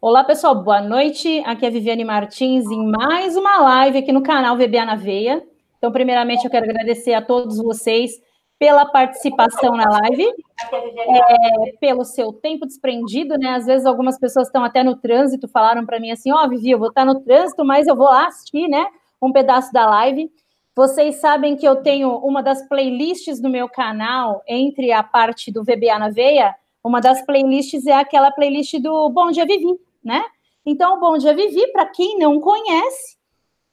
Olá, pessoal, boa noite. Aqui é a Viviane Martins em mais uma live aqui no canal VBA na Veia. Então, primeiramente, eu quero agradecer a todos vocês pela participação na live, é, pelo seu tempo desprendido, né? Às vezes algumas pessoas estão até no trânsito, falaram para mim assim, ó, oh, Vivi, eu vou estar tá no trânsito, mas eu vou lá assistir, né, um pedaço da live. Vocês sabem que eu tenho uma das playlists do meu canal, entre a parte do VBA na Veia, uma das playlists é aquela playlist do Bom Dia Vivi, né? Então, o Bom Dia Vivi, para quem não conhece,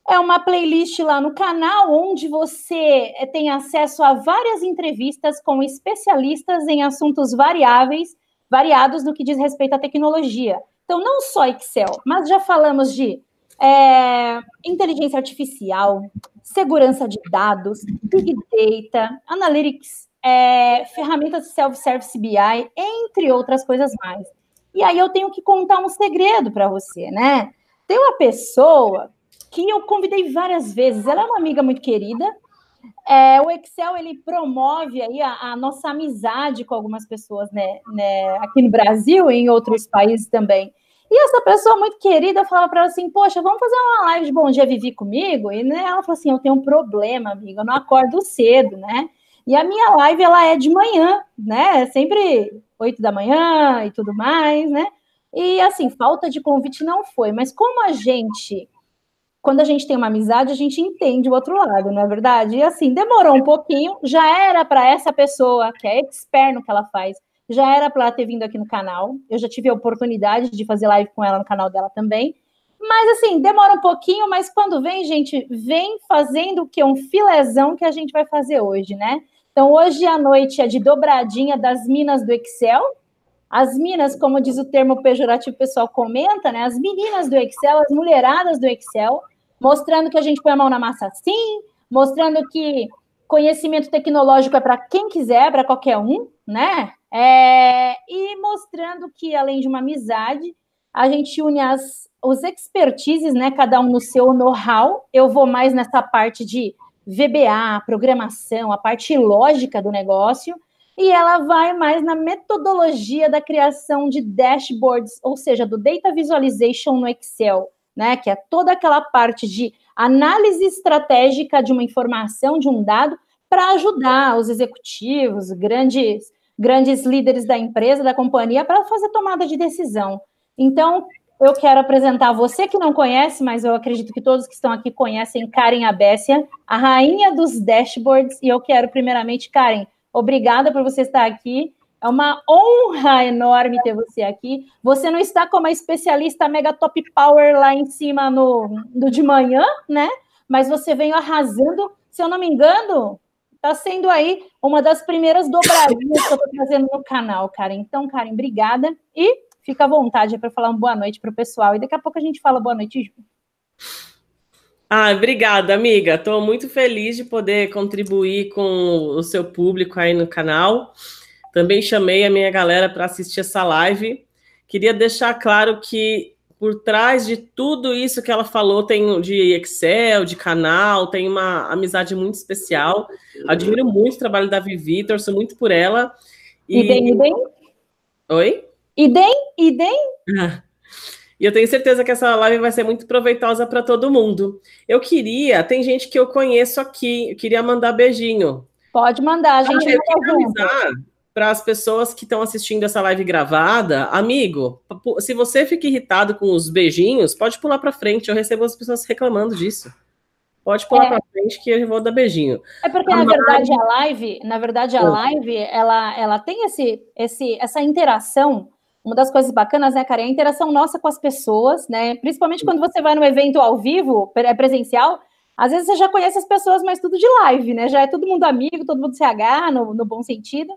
é uma playlist lá no canal onde você eh, tem acesso a várias entrevistas com especialistas em assuntos variáveis, variados no que diz respeito à tecnologia. Então, não só Excel, mas já falamos de é, inteligência artificial, segurança de dados, big data, analytics, é, ferramentas de self-service BI, entre outras coisas mais. E aí eu tenho que contar um segredo para você, né? Tem uma pessoa que eu convidei várias vezes, ela é uma amiga muito querida. É, o Excel ele promove aí a, a nossa amizade com algumas pessoas, né, né, aqui no Brasil e em outros países também. E essa pessoa muito querida falava para ela assim: Poxa, vamos fazer uma live de Bom Dia Vivi comigo? E né, ela falou assim: Eu tenho um problema, amiga, eu não acordo cedo, né? E a minha live ela é de manhã, né? Sempre 8 da manhã e tudo mais, né? E assim, falta de convite não foi, mas como a gente, quando a gente tem uma amizade, a gente entende o outro lado, não é verdade? E assim, demorou um pouquinho, já era para essa pessoa que é expert no que ela faz, já era para ela ter vindo aqui no canal. Eu já tive a oportunidade de fazer live com ela no canal dela também. Mas assim, demora um pouquinho, mas quando vem, gente, vem fazendo o que? Um filezão que a gente vai fazer hoje, né? Então, hoje à noite é de dobradinha das minas do Excel. As minas, como diz o termo pejorativo, o pessoal comenta, né? As meninas do Excel, as mulheradas do Excel, mostrando que a gente põe a mão na massa sim, mostrando que conhecimento tecnológico é para quem quiser, para qualquer um, né? É, e mostrando que, além de uma amizade, a gente une as, os expertises, né? Cada um no seu know-how. Eu vou mais nessa parte de VBA, programação, a parte lógica do negócio, e ela vai mais na metodologia da criação de dashboards, ou seja, do data visualization no Excel, né? Que é toda aquela parte de análise estratégica de uma informação, de um dado, para ajudar os executivos, grandes, grandes líderes da empresa, da companhia, para fazer tomada de decisão. Então, eu quero apresentar você que não conhece, mas eu acredito que todos que estão aqui conhecem Karen Abessia, a rainha dos dashboards. E eu quero, primeiramente, Karen, obrigada por você estar aqui. É uma honra enorme ter você aqui. Você não está como a especialista mega top power lá em cima no, no de manhã, né? Mas você veio arrasando. Se eu não me engano, está sendo aí uma das primeiras dobradinhas que eu estou trazendo no canal, Karen. Então, Karen, obrigada. E fica à vontade para falar uma boa noite para o pessoal. E daqui a pouco a gente fala boa noite, Ju. Ah, obrigada, amiga. Estou muito feliz de poder contribuir com o seu público aí no canal. Também chamei a minha galera para assistir essa live. Queria deixar claro que por trás de tudo isso que ela falou tem de Excel, de canal, tem uma amizade muito especial. Admiro muito o trabalho da Vivi, torço muito por ela. E, e bem, bem. Oi? Idem, idem. Ah. E eu tenho certeza que essa live vai ser muito proveitosa para todo mundo. Eu queria, tem gente que eu conheço aqui, eu queria mandar beijinho. Pode mandar, a gente. Ah, eu queria avisar para as pessoas que estão assistindo essa live gravada, amigo, se você fica irritado com os beijinhos, pode pular para frente. Eu recebo as pessoas reclamando disso. Pode pular é. para frente que eu vou dar beijinho. É porque a na verdade a live, na verdade a é. live, ela, ela tem esse, esse, essa interação uma das coisas bacanas, né, cara, é a interação nossa com as pessoas, né? Principalmente quando você vai num evento ao vivo, é presencial, às vezes você já conhece as pessoas, mas tudo de live, né? Já é todo mundo amigo, todo mundo se agarra no, no bom sentido.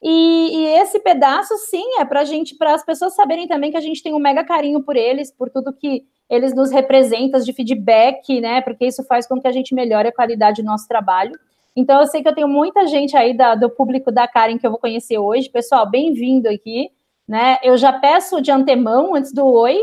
E, e, esse pedaço, sim, é para gente, para as pessoas saberem também que a gente tem um mega carinho por eles, por tudo que eles nos representam de feedback, né? Porque isso faz com que a gente melhore a qualidade do nosso trabalho. Então, eu sei que eu tenho muita gente aí da, do público da Karen que eu vou conhecer hoje. Pessoal, bem-vindo aqui né? Eu já peço de antemão, antes do oi,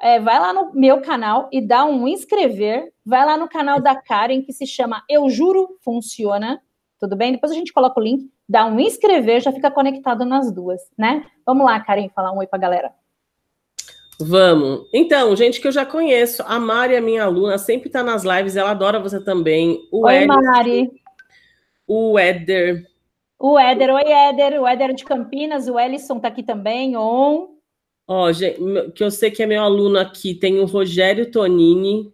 é, vai lá no meu canal e dá um inscrever, vai lá no canal da Karen, que se chama Eu Juro Funciona, tudo bem? Depois a gente coloca o link, dá um inscrever, já fica conectado nas duas, né? Vamos lá, Karen, falar um oi pra galera. Vamos. Então, gente que eu já conheço, a Mari, a é minha aluna, sempre tá nas lives, ela adora você também. O Oi, Ed, Mari. O Éder, o Éder, oi Éder, o Éder de Campinas, o Ellison tá aqui também, on. Ó, gente, que eu sei que é meu aluno aqui, tem o Rogério Tonini,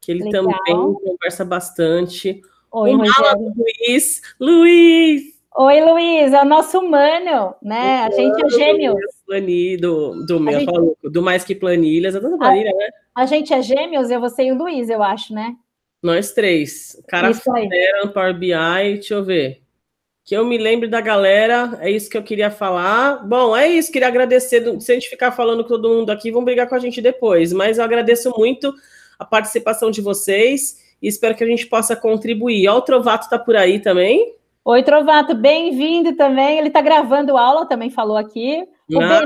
que ele Legal. também conversa bastante. Oi, Rogério. Luiz. Luiz! Oi, Luiz, é o nosso mano, né? a gente é gêmeos. Planido, do, meu, gente... falo, do mais que planilhas, é tudo planilha, a, né? A gente é gêmeos, eu, você e o Luiz, eu acho, né? Nós três. Cara, Power BI, deixa eu ver que eu me lembre da galera, é isso que eu queria falar. Bom, é isso, queria agradecer. Se a gente ficar falando com todo mundo aqui, vão brigar com a gente depois. Mas eu agradeço muito a participação de vocês e espero que a gente possa contribuir. Ó, o Trovato tá por aí também. Oi, Trovato, bem-vindo também. Ele está gravando aula, também falou aqui. O ah,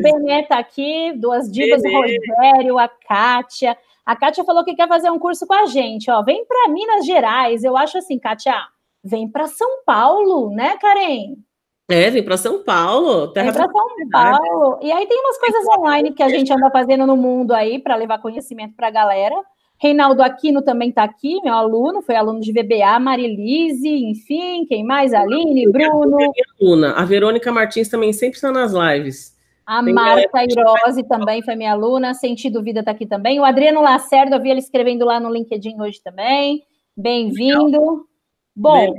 Benê tá aqui, duas divas, Benê. o Rogério, a Kátia. A Kátia falou que quer fazer um curso com a gente, ó. Vem para Minas Gerais. Eu acho assim, Kátia, vem para São Paulo, né, Karen? É, vem para São Paulo. Terra vem para São Paulo. E aí tem umas coisas online que a gente anda fazendo no mundo aí para levar conhecimento para a galera. Reinaldo Aquino também está aqui, meu aluno, foi aluno de VBA, Marilise, enfim, quem mais? Aline, Bruno. Aluna. A Verônica Martins também sempre está nas lives. A Tem Marta Irose também foi minha aluna, Sentido Vida está aqui também. O Adriano Lacerda, eu vi ele escrevendo lá no LinkedIn hoje também. Bem-vindo. Bom,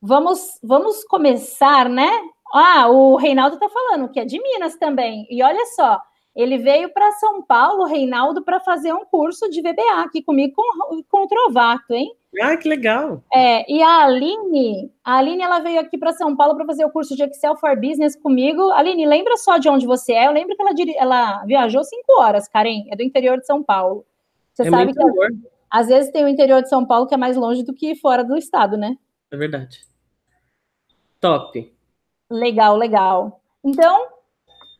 vamos, vamos começar, né? Ah, o Reinaldo está falando que é de Minas também. E olha só, ele veio para São Paulo, Reinaldo, para fazer um curso de VBA aqui comigo com, com o Trovato, hein? Ah, que legal! É, e a Aline, a Aline ela veio aqui para São Paulo para fazer o curso de Excel for Business comigo. Aline, lembra só de onde você é? Eu lembro que ela, ela viajou cinco horas, Karen, é do interior de São Paulo. Você é sabe que. Ela... Às vezes tem o interior de São Paulo que é mais longe do que fora do estado, né? É verdade. Top. Legal, legal. Então,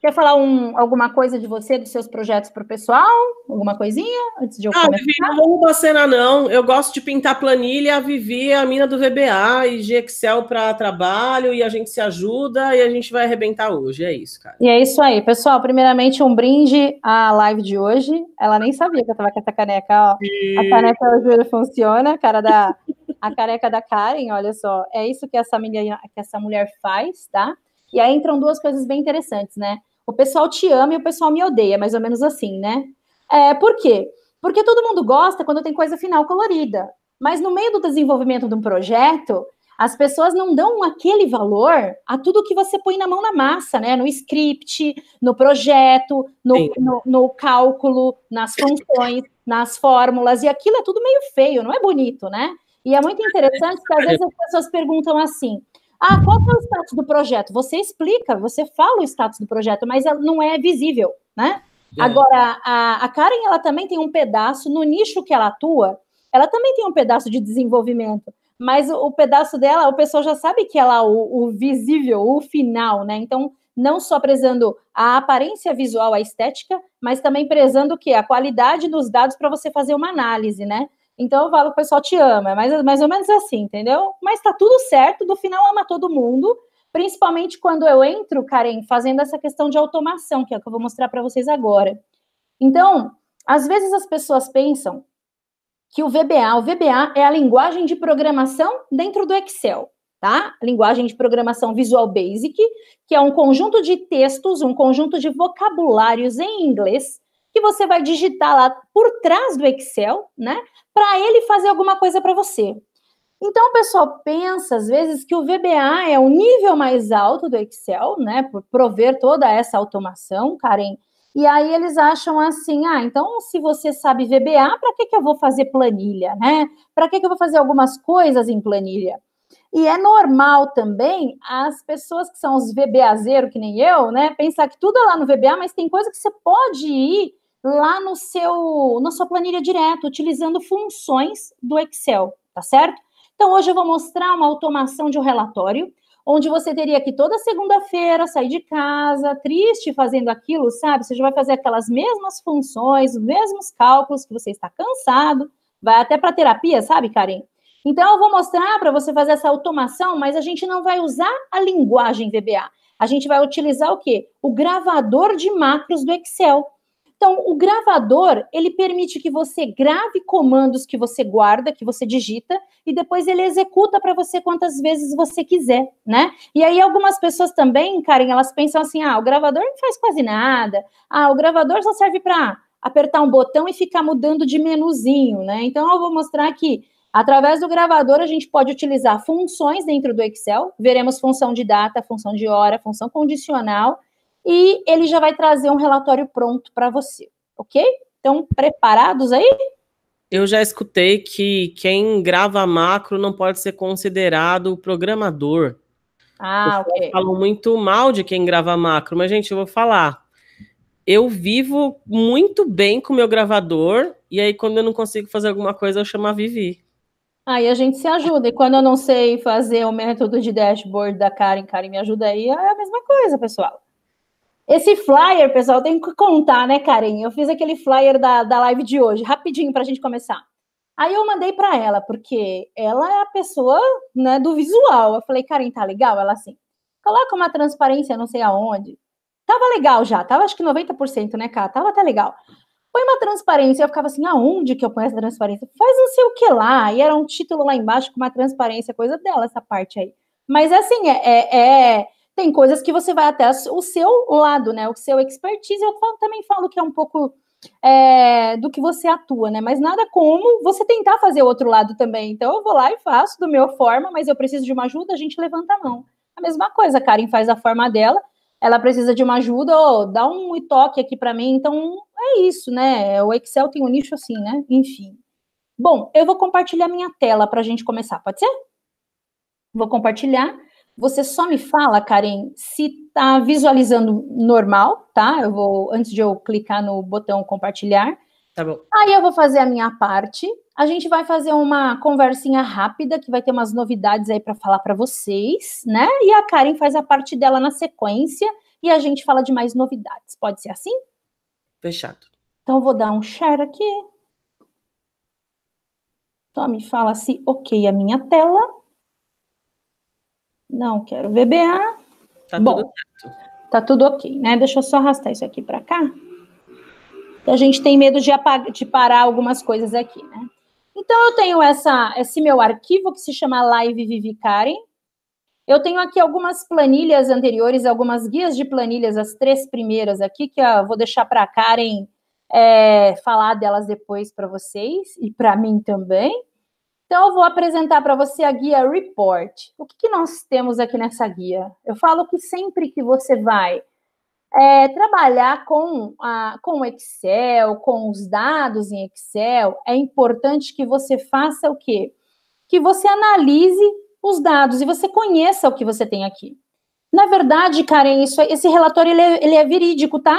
Quer falar um, alguma coisa de você, dos seus projetos para o pessoal? Alguma coisinha antes de eu ah, Vivi, não vou a cena, não. Eu gosto de pintar planilha, a Vivi é a mina do VBA e de Excel para trabalho, e a gente se ajuda e a gente vai arrebentar hoje. É isso, cara. E é isso aí. Pessoal, primeiramente, um brinde à live de hoje. Ela nem sabia que eu estava com essa caneca, ó. E... A caneca hoje funciona, cara da. a careca da Karen, olha só. É isso que essa, menina, que essa mulher faz, tá? E aí entram duas coisas bem interessantes, né? o pessoal te ama e o pessoal me odeia, mais ou menos assim, né? É, por quê? Porque todo mundo gosta quando tem coisa final colorida. Mas no meio do desenvolvimento de um projeto, as pessoas não dão aquele valor a tudo que você põe na mão na massa, né? No script, no projeto, no, no, no, cálculo, nas funções, nas fórmulas, e aquilo é tudo meio feio, não é bonito, né? E é muito interessante que às vezes as pessoas perguntam assim: ah, qual é o status do projeto? Você explica, você fala o status do projeto, mas não é visível, né? É. Agora, a, a Karen, ela também tem um pedaço, no nicho que ela atua, ela também tem um pedaço de desenvolvimento, mas o, o pedaço dela, o pessoal já sabe que ela, é o, o visível, o final, né? Então, não só prezando a aparência visual, a estética, mas também prezando o quê? A qualidade dos dados para você fazer uma análise, né? Então eu falo, o pessoal te ama, é mas mais ou menos assim, entendeu? Mas tá tudo certo, do final ama todo mundo, principalmente quando eu entro, Karen, fazendo essa questão de automação, que é o que eu vou mostrar para vocês agora. Então, às vezes as pessoas pensam que o VBA, o VBA é a linguagem de programação dentro do Excel, tá? Linguagem de programação Visual Basic, que é um conjunto de textos, um conjunto de vocabulários em inglês que você vai digitar lá por trás do Excel, né? Para ele fazer alguma coisa para você. Então, o pessoal pensa, às vezes, que o VBA é o nível mais alto do Excel, né? Por prover toda essa automação, Karen. E aí eles acham assim, ah, então se você sabe VBA, para que, que eu vou fazer planilha, né? Para que, que eu vou fazer algumas coisas em planilha? E é normal também as pessoas que são os zero que nem eu, né? Pensar que tudo é lá no VBA, mas tem coisa que você pode ir lá no seu, na sua planilha direta, utilizando funções do Excel, tá certo? Então, hoje eu vou mostrar uma automação de um relatório, onde você teria que toda segunda-feira sair de casa, triste fazendo aquilo, sabe? Você já vai fazer aquelas mesmas funções, os mesmos cálculos, que você está cansado, vai até para terapia, sabe, Karen? Então, eu vou mostrar para você fazer essa automação, mas a gente não vai usar a linguagem VBA. A gente vai utilizar o quê? O gravador de macros do Excel. Então, o gravador, ele permite que você grave comandos que você guarda, que você digita, e depois ele executa para você quantas vezes você quiser, né? E aí algumas pessoas também, Karen, elas pensam assim: "Ah, o gravador não faz quase nada. Ah, o gravador só serve para apertar um botão e ficar mudando de menuzinho, né? Então, eu vou mostrar aqui Através do gravador, a gente pode utilizar funções dentro do Excel. Veremos função de data, função de hora, função condicional e ele já vai trazer um relatório pronto para você, ok? Então, preparados aí? Eu já escutei que quem grava macro não pode ser considerado programador. Ah, ok. Falou muito mal de quem grava macro, mas, gente, eu vou falar. Eu vivo muito bem com o meu gravador, e aí, quando eu não consigo fazer alguma coisa, eu chamo a Vivi. Aí a gente se ajuda. E quando eu não sei fazer o método de dashboard da Karen, Karen me ajuda aí, é a mesma coisa, pessoal. Esse flyer, pessoal, tem que contar, né, Karen? Eu fiz aquele flyer da, da live de hoje, rapidinho para a gente começar. Aí eu mandei para ela, porque ela é a pessoa né, do visual. Eu falei, Karen, tá legal? Ela assim, coloca uma transparência não sei aonde. Tava legal já, tava acho que 90%, né, cara? Tava até legal. Põe uma transparência. Eu ficava assim, aonde que eu ponho essa transparência? Faz não sei o que lá. E era um título lá embaixo com uma transparência, coisa dela, essa parte aí. Mas assim, é, é, é tem coisas que você vai até o seu lado, né? O seu expertise. Eu também falo que é um pouco é, do que você atua, né? Mas nada como você tentar fazer o outro lado também. Então eu vou lá e faço do meu forma, mas eu preciso de uma ajuda, a gente levanta a mão. A mesma coisa, a Karen faz a forma dela, ela precisa de uma ajuda, oh, dá um toque aqui para mim. Então é isso, né? O Excel tem um nicho assim, né? Enfim. Bom, eu vou compartilhar minha tela para a gente começar, pode ser? Vou compartilhar. Você só me fala, Karen, se tá visualizando normal, tá? Eu vou antes de eu clicar no botão compartilhar. Tá bom. Aí eu vou fazer a minha parte. A gente vai fazer uma conversinha rápida que vai ter umas novidades aí para falar para vocês, né? E a Karen faz a parte dela na sequência e a gente fala de mais novidades. Pode ser assim? Fechado. Então eu vou dar um share aqui. Então me fala se OK a minha tela. Não quero VBA. Tá Bom, tudo certo. Tá tudo ok, né? Deixa eu só arrastar isso aqui para cá. a gente tem medo de, apagar, de parar algumas coisas aqui, né? Então, eu tenho essa, esse meu arquivo que se chama Live Karen. Eu tenho aqui algumas planilhas anteriores, algumas guias de planilhas, as três primeiras aqui, que eu vou deixar para a Karen é, falar delas depois para vocês e para mim também. Então, eu vou apresentar para você a guia Report. O que, que, nós temos aqui nessa guia? Eu falo que sempre que você vai é, trabalhar com, a, com Excel, com os dados em Excel, é importante que você faça o quê? Que você analise os dados e você conheça o que você tem aqui. Na verdade, Karen, isso, é, esse relatório ele é, ele é, verídico, tá?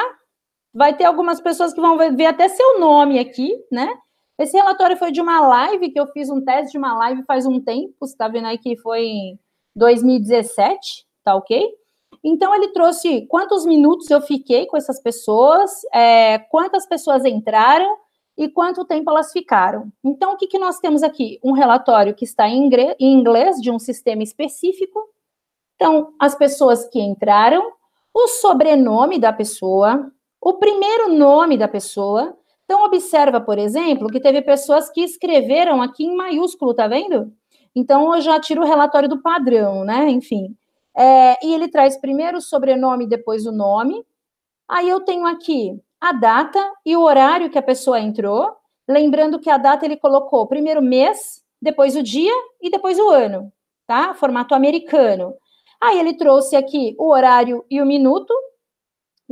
Vai ter algumas pessoas que vão ver até seu nome aqui, né? Esse relatório foi de uma live que eu fiz um teste de uma live faz um tempo, você está vendo aí que foi em 2017, tá ok? Então ele trouxe quantos minutos eu fiquei com essas pessoas, é, quantas pessoas entraram e quanto tempo elas ficaram. Então o que, que nós temos aqui? Um relatório que está em inglês de um sistema específico. Então as pessoas que entraram, o sobrenome da pessoa, o primeiro nome da pessoa, então, observa, por exemplo, que teve pessoas que escreveram aqui em maiúsculo, tá vendo? Então, eu já tiro o relatório do padrão, né? Enfim. É, e ele traz primeiro o sobrenome, depois o nome. Aí eu tenho aqui a data e o horário que a pessoa entrou. Lembrando que a data ele colocou primeiro mês, depois o dia e depois o ano, tá? Formato americano. Aí ele trouxe aqui o horário e o minuto,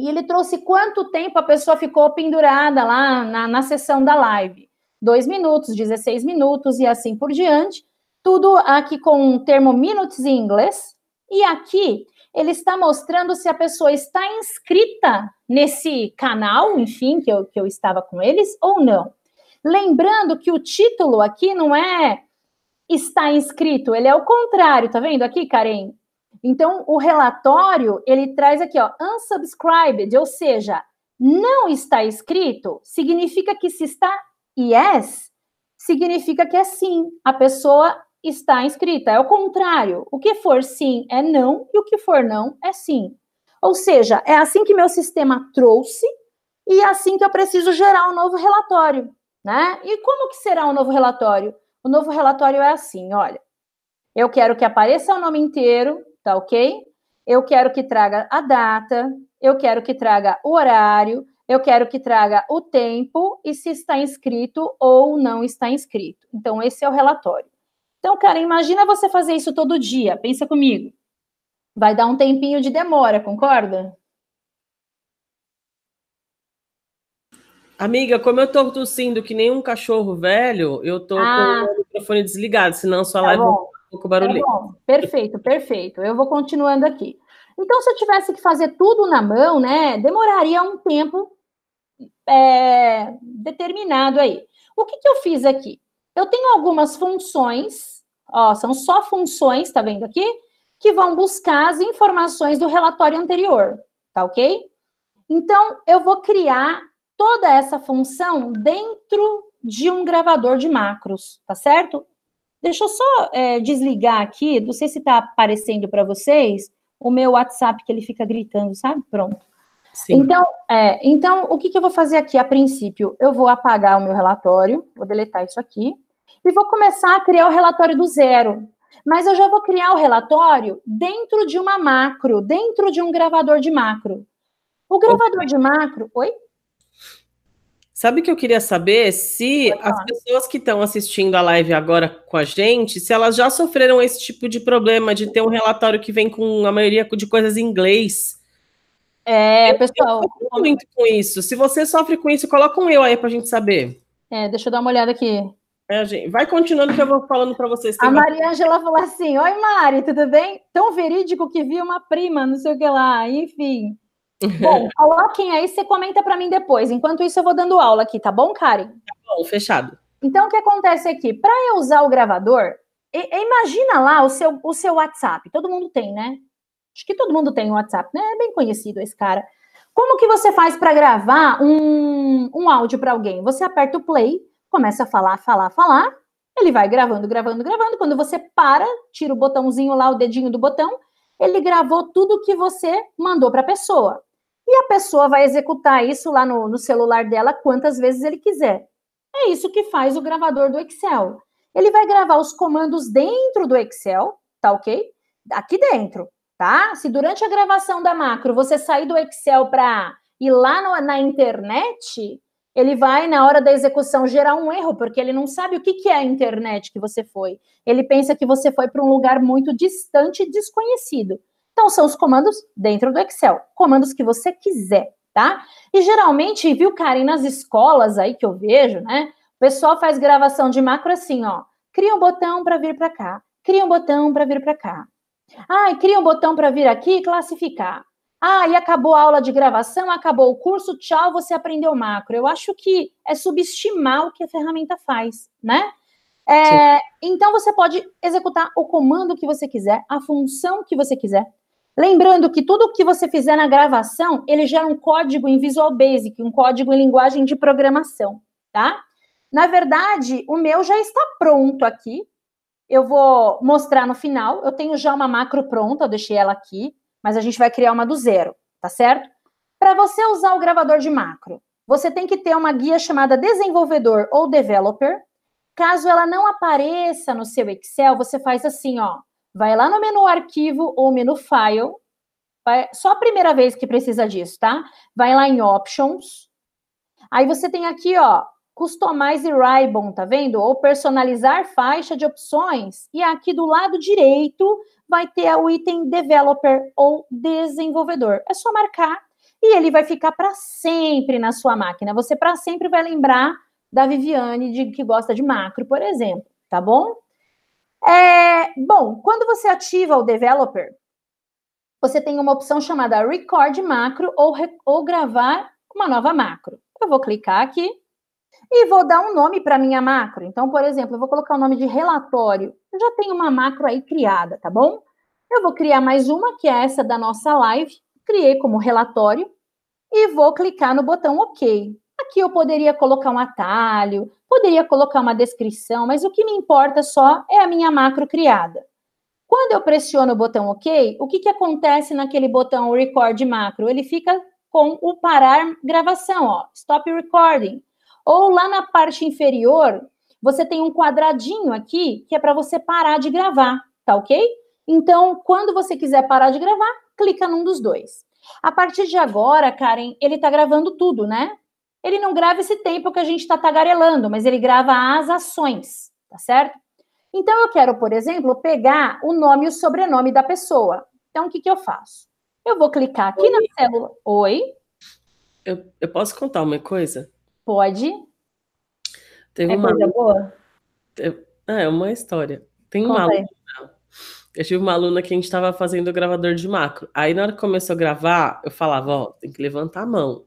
e ele trouxe quanto tempo a pessoa ficou pendurada lá na, na sessão da live. Dois minutos, 16 minutos e assim por diante. Tudo aqui com um termo minutes em inglês. E aqui ele está mostrando se a pessoa está inscrita nesse canal, enfim, que eu, que eu estava com eles, ou não. Lembrando que o título aqui não é está inscrito, ele é o contrário, tá vendo aqui, Karen? Então, o relatório, ele traz aqui, ó, unsubscribed, ou seja, não está escrito, significa que se está yes, significa que é sim, a pessoa está inscrita. É o contrário, o que for sim é não e o que for não é sim. Ou seja, é assim que meu sistema trouxe e é assim que eu preciso gerar um novo relatório, né? E como que será o um novo relatório? O novo relatório é assim, olha, eu quero que apareça o nome inteiro, tá ok? Eu quero que traga a data, eu quero que traga o horário, eu quero que traga o tempo e se está inscrito ou não está inscrito. Então, esse é o relatório. Então, cara, imagina você fazer isso todo dia, pensa comigo. Vai dar um tempinho de demora, concorda? Amiga, como eu tô tossindo que nem um cachorro velho, eu tô ah. com o microfone desligado, senão sua tá live bom pouco barulhento. Tá bom, perfeito, perfeito. Eu vou continuando aqui. Então, se eu tivesse que fazer tudo na mão, né, demoraria um tempo é, determinado aí. O que, que eu fiz aqui? Eu tenho algumas funções, ó, são só funções, tá vendo aqui? Que vão buscar as informações do relatório anterior, tá ok? Então, eu vou criar toda essa função dentro de um gravador de macros, tá certo? Deixa eu só é, desligar aqui, não sei se está aparecendo para vocês, o meu WhatsApp que ele fica gritando, sabe? Pronto. Sim. Então, é, então, o que, que eu vou fazer aqui a princípio? Eu vou apagar o meu relatório, vou deletar isso aqui, e vou começar a criar o relatório do zero. Mas eu já vou criar o relatório dentro de uma macro, dentro de um gravador de macro. O gravador de macro. Oi? Sabe que eu queria saber se as pessoas que estão assistindo a live agora com a gente, se elas já sofreram esse tipo de problema de ter um relatório que vem com a maioria de coisas em inglês. É, pessoal. Eu sofro muito com isso. Se você sofre com isso, coloca um eu aí pra gente saber. É, deixa eu dar uma olhada aqui. É, gente, vai continuando que eu vou falando para vocês. A Maria Angela falou assim: Oi, Mari, tudo bem? Tão verídico que vi uma prima, não sei o que lá. Enfim, Bom, coloquem aí, você comenta para mim depois. Enquanto isso, eu vou dando aula aqui, tá bom, Karen? Tá bom, fechado. Então, o que acontece aqui? Para eu usar o gravador, imagina lá o seu, o seu WhatsApp. Todo mundo tem, né? Acho que todo mundo tem um WhatsApp, né? É bem conhecido esse cara. Como que você faz para gravar um, um áudio para alguém? Você aperta o play, começa a falar, falar, falar. Ele vai gravando, gravando, gravando. Quando você para, tira o botãozinho lá, o dedinho do botão, ele gravou tudo que você mandou para a pessoa e a pessoa vai executar isso lá no, no celular dela quantas vezes ele quiser. É isso que faz o gravador do Excel. Ele vai gravar os comandos dentro do Excel, tá ok? Aqui dentro, tá? Se durante a gravação da macro você sair do Excel para ir lá no, na internet, ele vai, na hora da execução, gerar um erro, porque ele não sabe o que, que é a internet que você foi. Ele pensa que você foi para um lugar muito distante e desconhecido. Então, são os comandos dentro do Excel, comandos que você quiser, tá? E geralmente, viu, Karen, nas escolas aí que eu vejo, né? O pessoal faz gravação de macro assim, ó. Cria um botão para vir para cá, cria um botão para vir para cá. Ah, e cria um botão para vir aqui e classificar. Ah, e acabou a aula de gravação, acabou o curso, tchau, você aprendeu macro. Eu acho que é subestimar o que a ferramenta faz, né? É, então você pode executar o comando que você quiser, a função que você quiser, Lembrando que tudo o que você fizer na gravação, ele gera um código em Visual Basic, um código em linguagem de programação, tá? Na verdade, o meu já está pronto aqui. Eu vou mostrar no final. Eu tenho já uma macro pronta, eu deixei ela aqui, mas a gente vai criar uma do zero, tá certo? Para você usar o gravador de macro, você tem que ter uma guia chamada desenvolvedor ou developer. Caso ela não apareça no seu Excel, você faz assim, ó, vai lá no menu arquivo ou menu file, vai, só a primeira vez que precisa disso, tá? Vai lá em options, aí você tem aqui, ó, customize ribbon, tá vendo? Ou personalizar faixa de opções, e aqui do lado direito vai ter o item developer ou desenvolvedor. É só marcar e ele vai ficar para sempre na sua máquina. Você para sempre vai lembrar da Viviane de que gosta de macro, por exemplo, tá bom? É, bom, quando você ativa o developer, você tem uma opção chamada record macro ou, ou gravar uma nova macro. Eu vou clicar aqui e vou dar um nome para minha macro. Então, por exemplo, eu vou colocar o nome de relatório. Eu já tenho uma macro aí criada, tá bom? Eu vou criar mais uma, que é essa da nossa live. Criei como relatório e vou clicar no botão OK. Aqui eu poderia colocar um atalho, Poderia colocar uma descrição, mas o que me importa só é a minha macro criada. Quando eu pressiono o botão OK, o que, que acontece naquele botão Record Macro? Ele fica com o parar gravação, ó, Stop Recording. Ou lá na parte inferior, você tem um quadradinho aqui que é para você parar de gravar, tá ok? Então, quando você quiser parar de gravar, clica num dos dois. A partir de agora, Karen, ele está gravando tudo, né? ele não grava esse tempo que a gente está tagarelando, mas ele grava as ações, tá certo? Então, eu quero, por exemplo, pegar o nome e o sobrenome da pessoa. Então, o que, que eu faço? Eu vou clicar aqui Oi. na célula. Oi? Eu, eu, posso contar uma coisa? Pode. Teve é uma coisa boa? Ah, é uma história. Tem Conta uma aluna. Aí. Eu tive uma aluna que a gente estava fazendo o gravador de macro. Aí, na hora que começou a gravar, eu falava: Ó, tem que levantar a mão.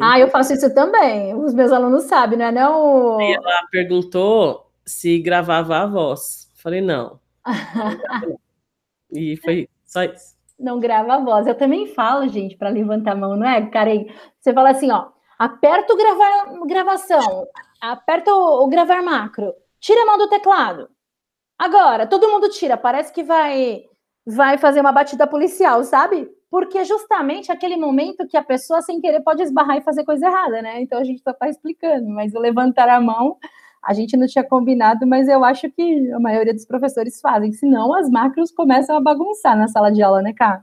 Ah, eu faço isso também. Os meus alunos sabem, né? não é não? Ela perguntou se gravava a voz. Falei, não. e foi só isso. Não grava a voz. Eu também falo, gente, para levantar a mão, não é, Karen? Você fala assim, ó, aperta o gravar gravação, aperta o, o gravar macro, tira a mão do teclado. Agora, todo mundo tira, parece que vai vai fazer uma batida policial, sabe? porque é justamente aquele momento que a pessoa, sem querer, pode esbarrar e fazer coisa errada, né? Então a gente só está explicando, mas o levantar a mão, a gente não tinha combinado, mas eu acho que a maioria dos professores fazem, senão as macros começam a bagunçar na sala de aula, né, cara?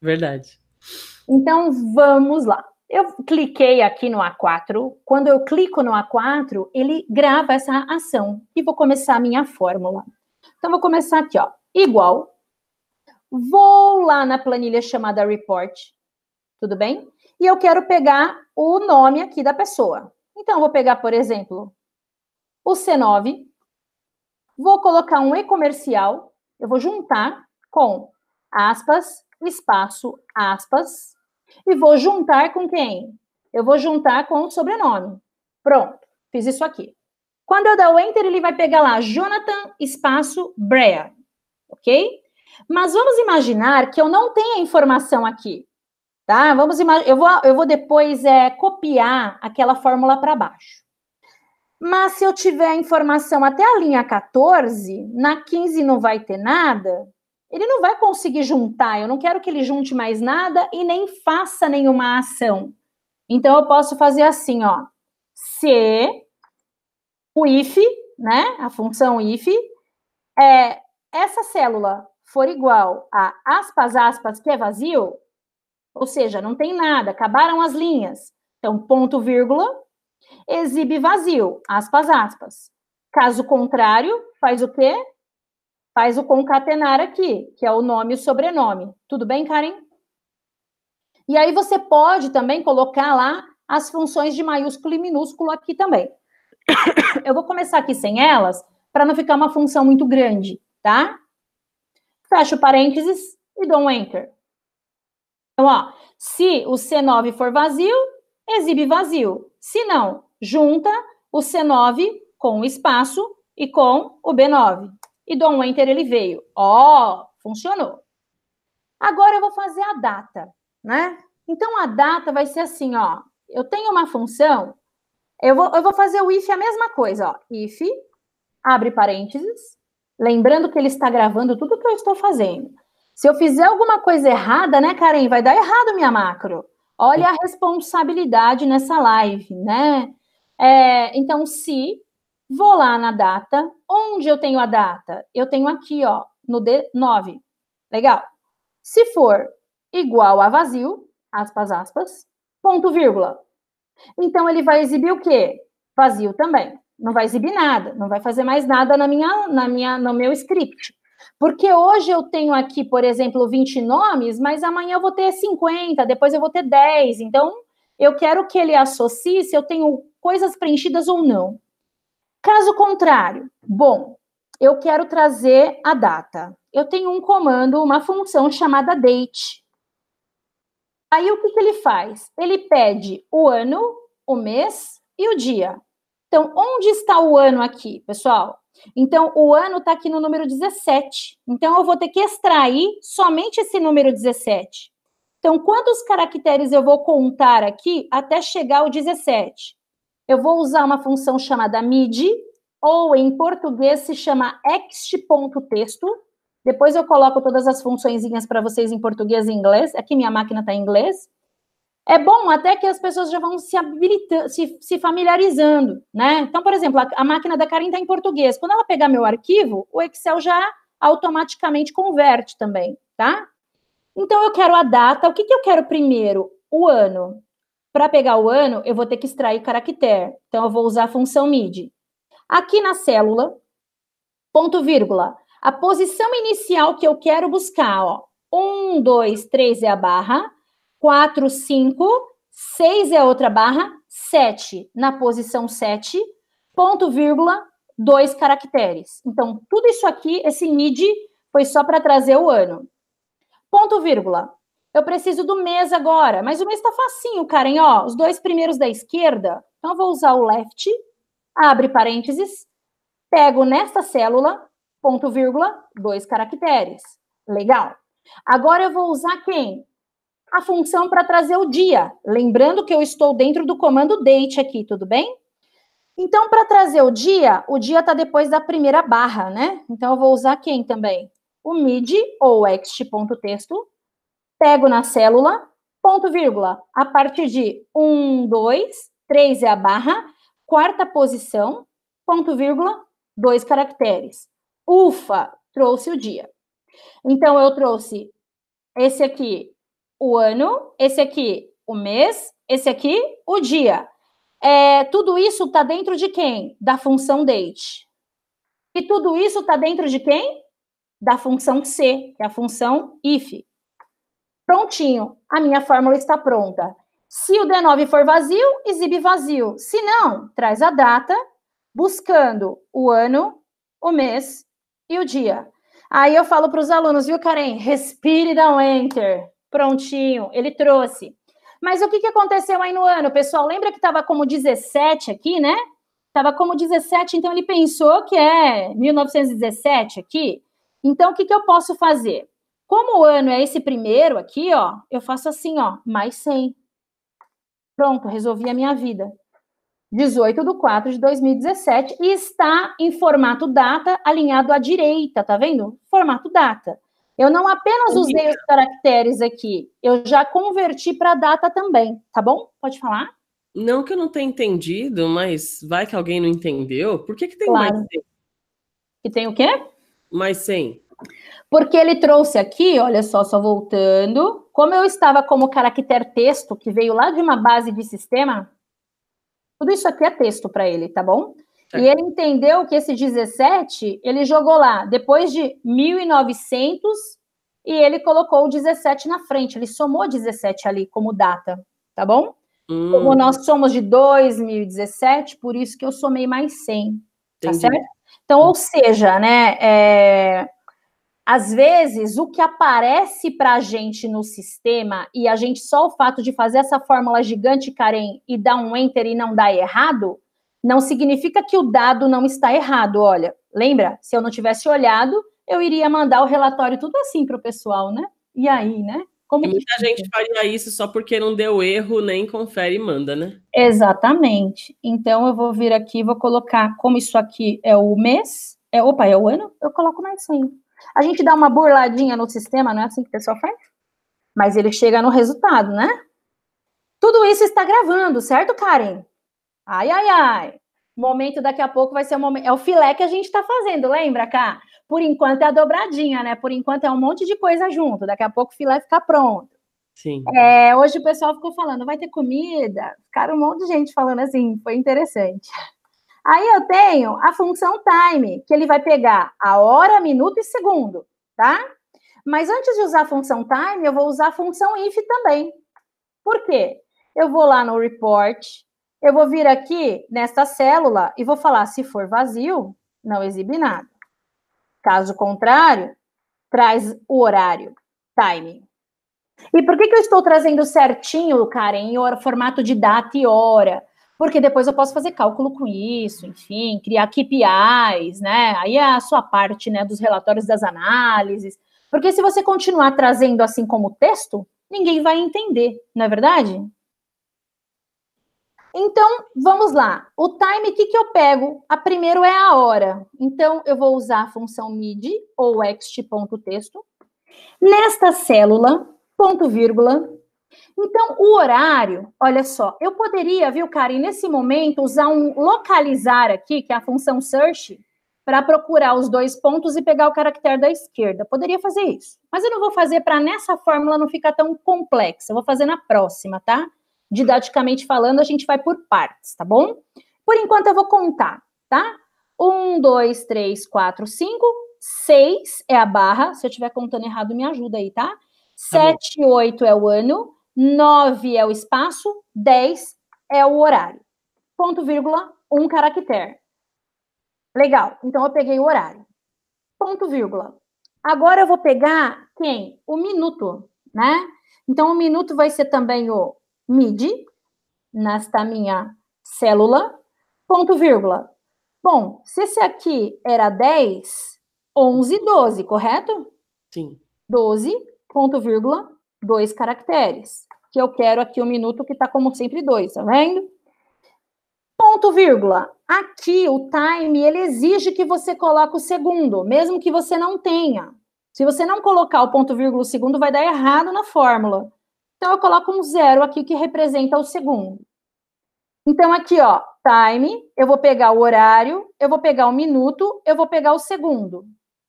Verdade. Então vamos lá. Eu cliquei aqui no A4. Quando eu clico no A4, ele grava essa ação. E vou começar a minha fórmula. Então, vou começar aqui, ó. Igual Vou lá na planilha chamada report, tudo bem? E eu quero pegar o nome aqui da pessoa. Então, eu vou pegar, por exemplo, o C9, vou colocar um e-comercial, eu vou juntar com aspas, espaço, aspas, e vou juntar com quem? Eu vou juntar com o sobrenome. Pronto, fiz isso aqui. Quando eu dar o enter, ele vai pegar lá Jonathan espaço Brea, ok? Mas vamos imaginar que eu não tenho a informação aqui, tá? Vamos eu vou, eu vou depois é, copiar aquela fórmula para baixo. Mas se eu tiver a informação até a linha 14, na 15 não vai ter nada, ele não vai conseguir juntar. Eu não quero que ele junte mais nada e nem faça nenhuma ação. Então eu posso fazer assim, ó. Se o if, né, a função if, é essa célula for igual a aspas, aspas, que é vazio, ou seja, não tem nada, acabaram as linhas. Então, ponto, vírgula, exibe vazio, aspas, aspas. Caso contrário, faz o quê? Faz o concatenar aqui, que é o nome e o sobrenome. Tudo bem, Karen? E aí você pode também colocar lá as funções de maiúsculo e minúsculo aqui também. Eu vou começar aqui sem elas, para não ficar uma função muito grande, tá? fecho parênteses e dou um enter. Então, ó, se o C9 for vazio, exibe vazio. Se não, junta o C9 com o espaço e com o B9. E dou um enter, ele veio. Ó, funcionou. Agora eu vou fazer a data, né? Então a data vai ser assim, ó. Eu tenho uma função, eu vou, eu vou fazer o if a mesma coisa, ó. If, abre parênteses, Lembrando que ele está gravando tudo que eu estou fazendo. Se eu fizer alguma coisa errada, né, Karen? Vai dar errado minha macro. Olha a responsabilidade nessa live, né? É, então, se vou lá na data, onde eu tenho a data? Eu tenho aqui, ó, no D9. Legal. Se for igual a vazio, aspas, aspas, ponto, vírgula. Então, ele vai exibir o quê? Vazio também não vai exibir nada, não vai fazer mais nada na minha, na minha, no meu script. Porque hoje eu tenho aqui, por exemplo, 20 nomes, mas amanhã eu vou ter 50, depois eu vou ter 10. Então, eu quero que ele associe se eu tenho coisas preenchidas ou não. Caso contrário, bom, eu quero trazer a data. Eu tenho um comando, uma função chamada date. Aí o que, que ele faz? Ele pede o ano, o mês e o dia. Então, onde está o ano aqui, pessoal? Então, o ano está aqui no número 17. Então, eu vou ter que extrair somente esse número 17. Então, quantos caracteres eu vou contar aqui até chegar ao 17? Eu vou usar uma função chamada mid, ou em português se chama ext.texto. Depois eu coloco todas as funções para vocês em português e inglês. Aqui minha máquina está em inglês é bom até que as pessoas já vão se habilitando, se, se familiarizando, né? Então, por exemplo, a, a máquina da Karen está em português. Quando ela pegar meu arquivo, o Excel já automaticamente converte também, tá? Então, eu quero a data. O que, que eu quero primeiro? O ano. Para pegar o ano, eu vou ter que extrair caractere. Então, eu vou usar a função MID. Aqui na célula, ponto vírgula, a posição inicial que eu quero buscar, ó. Um, dois, três é a barra. 4, 5, 6 é outra barra, 7 na posição 7, ponto, vírgula, dois caracteres. Então, tudo isso aqui, esse mid foi só para trazer o ano. Ponto, vírgula. Eu preciso do mês agora, mas o mês está facinho, Karen, ó, os dois primeiros da esquerda. Então, eu vou usar o left, abre parênteses, pego nesta célula, ponto, vírgula, dois caracteres. Legal. Agora eu vou usar quem? a função para trazer o dia. Lembrando que eu estou dentro do comando date aqui, tudo bem? Então, para trazer o dia, o dia está depois da primeira barra, né? Então, eu vou usar quem também? O mid ou ext.texto. Pego na célula, ponto vírgula. A partir de 1, 2, 3 é a barra. Quarta posição, ponto vírgula, dois caracteres. Ufa, trouxe o dia. Então, eu trouxe esse aqui o ano, esse aqui o mês, esse aqui o dia. É, tudo isso está dentro de quem? Da função date. E tudo isso está dentro de quem? Da função C, que é a função if. Prontinho, a minha fórmula está pronta. Se o D9 for vazio, exibe vazio. Se não, traz a data, buscando o ano, o mês e o dia. Aí eu falo para os alunos, viu, Karen? Respire e dá um enter prontinho, ele trouxe. Mas o que, que aconteceu aí no ano? Pessoal, lembra que estava como 17 aqui, né? Estava como 17, então ele pensou que é 1917 aqui. Então, o que, que eu posso fazer? Como o ano é esse primeiro aqui, ó, eu faço assim, ó, mais 100. Pronto, resolvi a minha vida. 18 de 4 de 2017 e está em formato data alinhado à direita, tá vendo? Formato data. Eu não apenas usei os caracteres aqui, eu já converti para data também, tá bom? Pode falar? Não que eu não tenha entendido, mas vai que alguém não entendeu. Por que, que tem claro. mais 100? Que tem o quê? Mais 100. Porque ele trouxe aqui, olha só, só voltando, como eu estava como caractere texto, que veio lá de uma base de sistema, tudo isso aqui é texto para ele, tá bom? É. E ele entendeu que esse 17, ele jogou lá depois de 1900 e ele colocou o 17 na frente. Ele somou 17 ali como data, tá bom? Hum. Como nós somos de 2017, por isso que eu somei mais 100, tá certo? Então, ou seja, né, é, às vezes o que aparece para a gente no sistema e a gente só o fato de fazer essa fórmula gigante, Karen, e dar um enter e não dar errado, não significa que o dado não está errado. Olha, lembra? Se eu não tivesse olhado, eu iria mandar o relatório tudo assim para o pessoal, né? E aí, né? Como Muita que... gente faria isso só porque não deu erro, nem confere e manda, né? Exatamente. Então eu vou vir aqui, vou colocar como isso aqui é o mês, é opa, é o ano, eu coloco mais 100. A gente dá uma burladinha no sistema, não é assim que o pessoal faz? Mas ele chega no resultado, né? Tudo isso está gravando, certo, Karen? Ai, ai, ai. Momento daqui a pouco vai ser o momento. É o filé que a gente está fazendo, lembra, cá? Por enquanto é a dobradinha, né? Por enquanto é um monte de coisa junto. Daqui a pouco o filé fica pronto. Sim. É, hoje o pessoal ficou falando, vai ter comida? Ficaram um monte de gente falando assim, foi interessante. Aí eu tenho a função time, que ele vai pegar a hora, minuto e segundo, tá? Mas antes de usar a função time, eu vou usar a função if também. Por quê? Eu vou lá no report, eu vou vir aqui nesta célula e vou falar se for vazio, não exibe nada. Caso contrário, traz o horário, timing. E por que, que eu estou trazendo certinho, cara, em formato de data e hora? Porque depois eu posso fazer cálculo com isso, enfim, criar KPIs, né? Aí é a sua parte, né, dos relatórios das análises. Porque se você continuar trazendo assim como texto, ninguém vai entender, não é verdade? Então, vamos lá. O time, o que, que eu pego? A primeiro é a hora. Então, eu vou usar a função mid ou ext.texto. Nesta célula, ponto vírgula. Então, o horário, olha só, eu poderia, viu, Karen, nesse momento, usar um localizar aqui, que é a função search, para procurar os dois pontos e pegar o caractere da esquerda. Poderia fazer isso. Mas eu não vou fazer para nessa fórmula não ficar tão complexa. Eu vou fazer na próxima, tá? didaticamente falando, a gente vai por partes, tá bom? Por enquanto eu vou contar, tá? Um, dois, três, quatro, cinco, seis é a barra. Se eu estiver contando errado, me ajuda aí, tá? tá Sete, tá oito é o ano, nove é o espaço, dez é o horário. Ponto, vírgula, um caractere. Legal, então eu peguei o horário. Ponto, vírgula. Agora eu vou pegar quem? O minuto, né? Então o minuto vai ser também o MIDI, nesta minha célula, ponto vírgula. Bom, se esse aqui era 10, 11, 12, correto? Sim. 12, ponto vírgula, dois caracteres. Que eu quero aqui o um minuto que está como sempre dois, tá vendo? Ponto vírgula. Aqui o time ele exige que você coloque o segundo, mesmo que você não tenha. Se você não colocar o ponto vírgula o segundo, vai dar errado na fórmula. Então, eu coloco um zero aqui que representa o segundo. Então, aqui, ó, time, eu vou pegar o horário, eu vou pegar o minuto, eu vou pegar o segundo.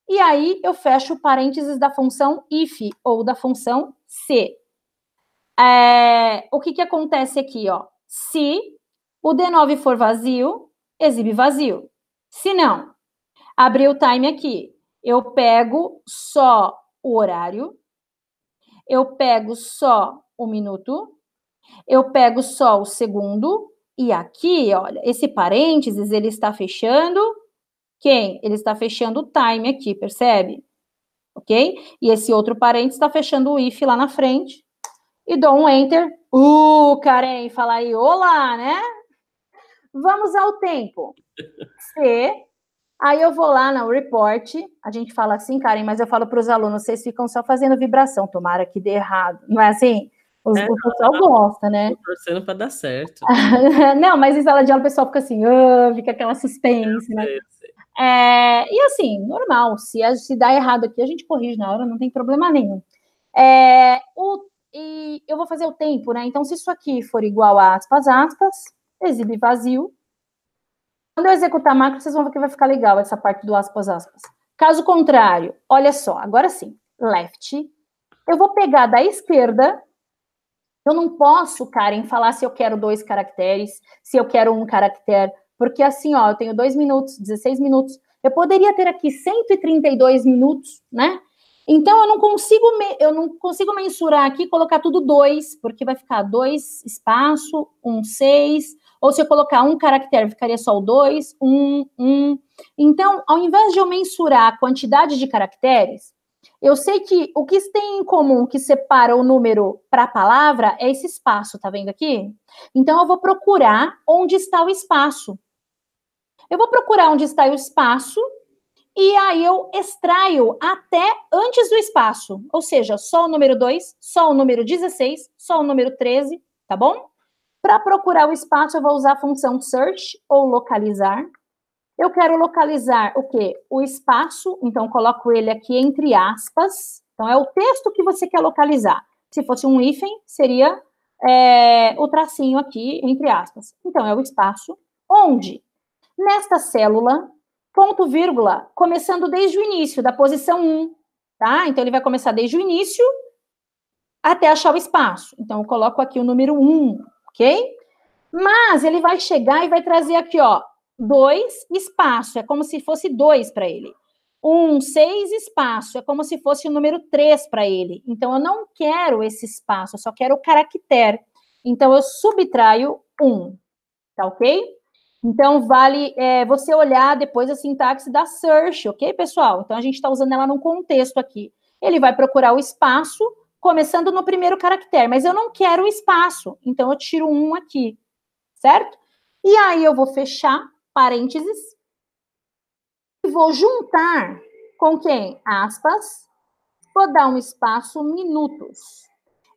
E aí, eu fecho parênteses da função if ou da função se. É, o que, que acontece aqui, ó? Se o D9 for vazio, exibe vazio. Se não, abri o time aqui. Eu pego só o horário, eu pego só o minuto, eu pego só o segundo, e aqui, olha, esse parênteses, ele está fechando quem? Ele está fechando o time aqui, percebe? Ok? E esse outro parênteses está fechando o if lá na frente. E dou um enter. Uh, Karen, fala aí, olá, né? Vamos ao tempo. C Aí eu vou lá no report, a gente fala assim, Karen, mas eu falo para os alunos, vocês ficam só fazendo vibração, tomara que dê errado. Não é assim? Os, é, o pessoal não, gosta, né? Tô torcendo para dar certo. não, mas em sala de aula o pessoal fica assim, oh, fica aquela suspense, né? É, e assim, normal, se, se dá errado aqui, a gente corrige na hora, não tem problema nenhum. É, o, e eu vou fazer o tempo, né? Então, se isso aqui for igual a aspas, aspas, exibe vazio, quando eu executar macro, vocês vão ver que vai ficar legal essa parte do aspas, aspas. Caso contrário, olha só, agora sim, left. Eu vou pegar da esquerda. Eu não posso, Karen, falar se eu quero dois caracteres, se eu quero um caractere, porque assim, ó, eu tenho dois minutos, 16 minutos. Eu poderia ter aqui 132 minutos, né? Então eu não consigo, eu não consigo mensurar aqui, colocar tudo dois, porque vai ficar dois espaço, um seis, ou se eu colocar um caractere, ficaria só o dois, um, um. Então, ao invés de eu mensurar a quantidade de caracteres, eu sei que o que tem em comum que separa o número para a palavra é esse espaço, tá vendo aqui? Então, eu vou procurar onde está o espaço. Eu vou procurar onde está o espaço e aí eu extraio até antes do espaço, ou seja, só o número 2, só o número 16, só o número 13, tá bom? Para procurar o espaço, eu vou usar a função search ou localizar. Eu quero localizar o quê? O espaço, então coloco ele aqui entre aspas. Então é o texto que você quer localizar. Se fosse um hífen, seria é, o tracinho aqui entre aspas. Então é o espaço onde nesta célula ponto vírgula, começando desde o início da posição 1, tá? Então ele vai começar desde o início até achar o espaço. Então eu coloco aqui o número 1, ok? Mas ele vai chegar e vai trazer aqui, ó, dois espaço, é como se fosse dois para ele. Um seis espaço, é como se fosse o número três para ele. Então eu não quero esse espaço, eu só quero o caractere. Então eu subtraio um, tá ok? Então, vale é, você olhar depois a sintaxe da search, ok, pessoal? Então, a gente está usando ela num contexto aqui. Ele vai procurar o espaço começando no primeiro caractere, mas eu não quero espaço, então eu tiro um aqui, certo? E aí eu vou fechar parênteses e vou juntar com quem? Aspas. Vou dar um espaço minutos.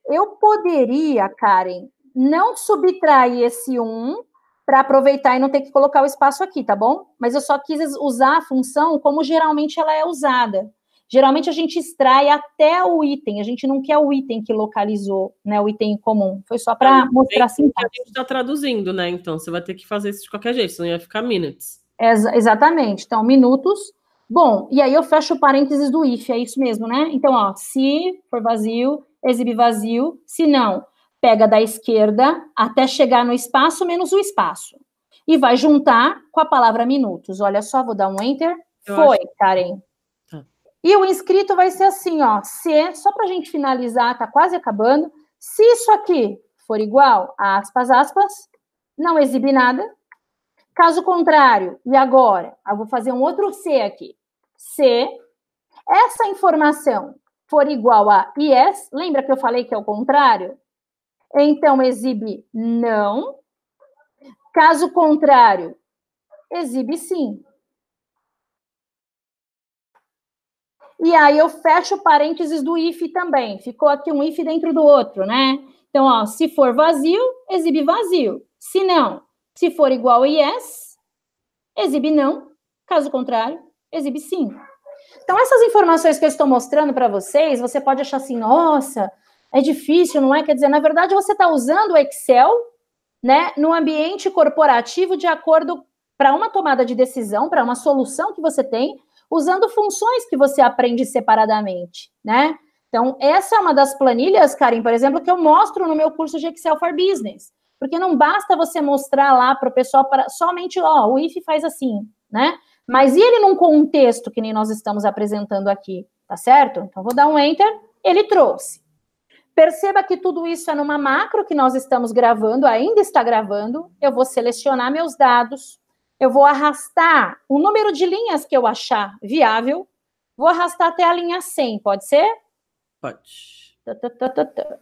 Eu poderia, Karen, não subtrair esse um para aproveitar e não ter que colocar o espaço aqui, tá bom? Mas eu só quis usar a função como geralmente ela é usada. Geralmente a gente extrai até o item, a gente não quer o item que localizou, né? O item comum. Foi só para então, mostrar assim. A gente está traduzindo, né? Então você vai ter que fazer isso de qualquer jeito, senão ia ficar minutes. É, exatamente. Então, minutos. Bom, e aí eu fecho o parênteses do if, é isso mesmo, né? Então, ó, se for vazio, exibe vazio. Se não, pega da esquerda até chegar no espaço menos o espaço. E vai juntar com a palavra minutos. Olha só, vou dar um enter. Eu Foi, acho... Karen. E o inscrito vai ser assim, ó, se, só para a gente finalizar, tá quase acabando, se isso aqui for igual, aspas, aspas, não exibe nada. Caso contrário, e agora? Eu vou fazer um outro C aqui. C, essa informação for igual a yes, lembra que eu falei que é o contrário? Então, exibe não. Caso contrário, exibe sim. E aí eu fecho parênteses do if também. Ficou aqui um if dentro do outro, né? Então, ó, se for vazio, exibe vazio. Se não, se for igual a yes, exibe não. Caso contrário, exibe sim. Então, essas informações que eu estou mostrando para vocês, você pode achar assim, nossa, é difícil, não é? Quer dizer, na verdade, você está usando o Excel, né, no ambiente corporativo de acordo para uma tomada de decisão, para uma solução que você tem, usando funções que você aprende separadamente, né? Então, essa é uma das planilhas, Karim, por exemplo, que eu mostro no meu curso de Excel for Business. Porque não basta você mostrar lá para o pessoal pra, somente, ó, o IF faz assim, né? Mas e ele num contexto que nem nós estamos apresentando aqui, tá certo? Então, vou dar um Enter, ele trouxe. Perceba que tudo isso é numa macro que nós estamos gravando, ainda está gravando. Eu vou selecionar meus dados, eu vou arrastar o número de linhas que eu achar viável, vou arrastar até a linha 100, pode ser? Pode. Tá, tá, tá,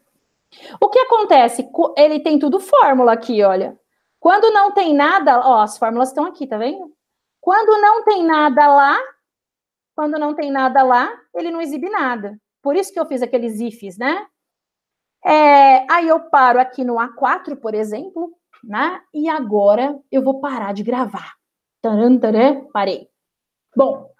o que acontece? Ele tem tudo fórmula aqui, olha. Quando não tem nada, ó, as fórmulas estão aqui, tá vendo? Quando não tem nada lá, quando não tem nada lá, ele não exibe nada. Por isso que eu fiz aqueles ifs, né? É, aí eu paro aqui no A4, por exemplo, né? E agora eu vou parar de gravar. Taran, taran, parei. Bom,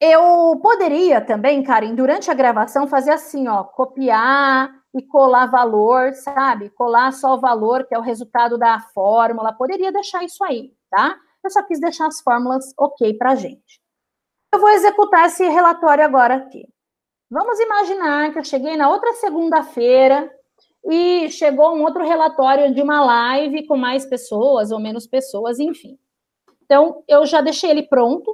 eu poderia também, Karen, durante a gravação fazer assim, ó, copiar e colar valor, sabe? Colar só o valor, que é o resultado da fórmula. Poderia deixar isso aí, tá? Eu só quis deixar as fórmulas ok para gente. Eu vou executar esse relatório agora aqui. Vamos imaginar que eu cheguei na outra segunda-feira, e chegou um outro relatório de uma live com mais pessoas ou menos pessoas, enfim. Então, eu já deixei ele pronto.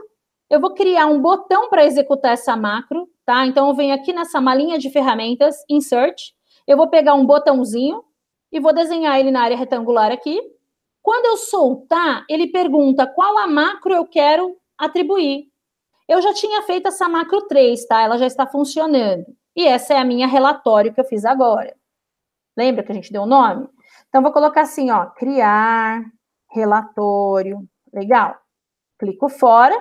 Eu vou criar um botão para executar essa macro, tá? Então, eu venho aqui nessa malinha de ferramentas, Insert. Eu vou pegar um botãozinho e vou desenhar ele na área retangular aqui. Quando eu soltar, ele pergunta qual a macro eu quero atribuir. Eu já tinha feito essa macro 3, tá? Ela já está funcionando. E essa é a minha relatório que eu fiz agora. Lembra que a gente deu o um nome? Então, vou colocar assim, ó, criar relatório. Legal. Clico fora,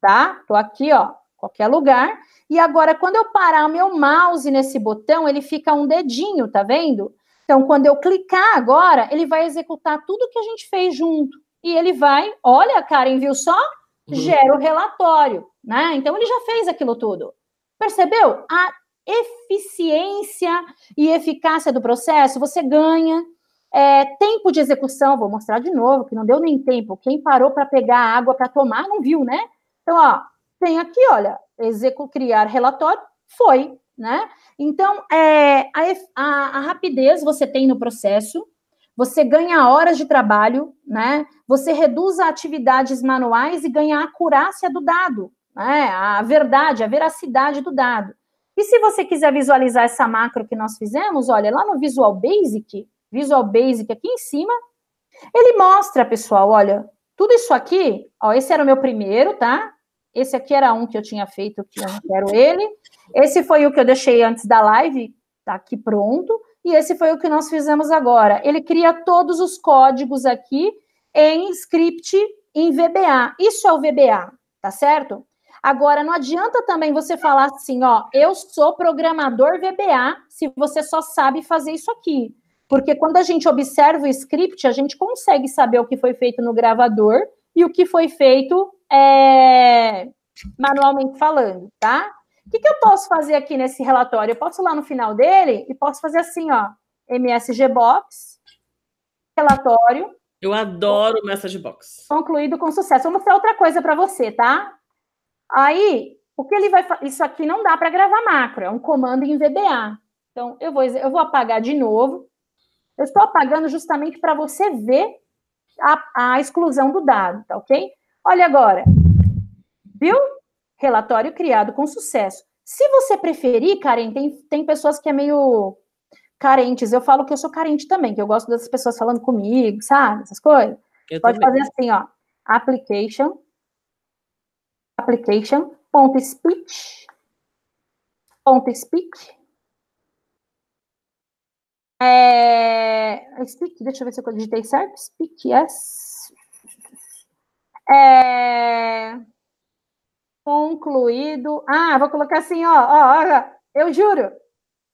tá? Tô aqui, ó, qualquer lugar. E agora, quando eu parar o meu mouse nesse botão, ele fica um dedinho, tá vendo? Então, quando eu clicar agora, ele vai executar tudo que a gente fez junto. E ele vai, olha, Karen, viu só? Uhum. Gera o relatório, né? Então, ele já fez aquilo tudo. Percebeu? A ah, eficiência e eficácia do processo, você ganha é, tempo de execução. Vou mostrar de novo, que não deu nem tempo. Quem parou para pegar água para tomar não viu, né? Então, ó, tem aqui, olha, execu criar relatório, foi, né? Então, é, a, a, a rapidez você tem no processo, você ganha horas de trabalho, né? Você reduz atividades manuais e ganha a acurácia do dado, né? A verdade, a veracidade do dado. E se você quiser visualizar essa macro que nós fizemos, olha, lá no Visual Basic, Visual Basic aqui em cima, ele mostra, pessoal, olha, tudo isso aqui, ó, esse era o meu primeiro, tá? Esse aqui era um que eu tinha feito, que eu não quero ele. Esse foi o que eu deixei antes da live, tá aqui pronto. E esse foi o que nós fizemos agora. Ele cria todos os códigos aqui em script em VBA. Isso é o VBA, tá certo? Agora, não adianta também você falar assim, ó, eu sou programador VBA, se você só sabe fazer isso aqui. Porque quando a gente observa o script, a gente consegue saber o que foi feito no gravador e o que foi feito é, manualmente falando, tá? O que, que, eu posso fazer aqui nesse relatório? Eu posso ir lá no final dele e posso fazer assim, ó, MSG Box, relatório. Eu adoro o Message Box. Concluído com sucesso. Vou mostrar outra coisa para você, tá? Aí, o que ele vai Isso aqui não dá para gravar macro, é um comando em VBA. Então, eu vou, eu vou apagar de novo. Eu estou apagando justamente para você ver a, a exclusão do dado, tá ok? Olha agora. Viu? Relatório criado com sucesso. Se você preferir, Karen, tem, tem pessoas que é meio carentes. Eu falo que eu sou carente também, que eu gosto dessas pessoas falando comigo, sabe? Essas coisas. Eu Pode também. fazer assim, ó. Application application.speech ponto É, speak, deixa eu ver se eu digitei certo. Speak, yes. É, concluído. Ah, vou colocar assim, ó, ó, ó eu juro.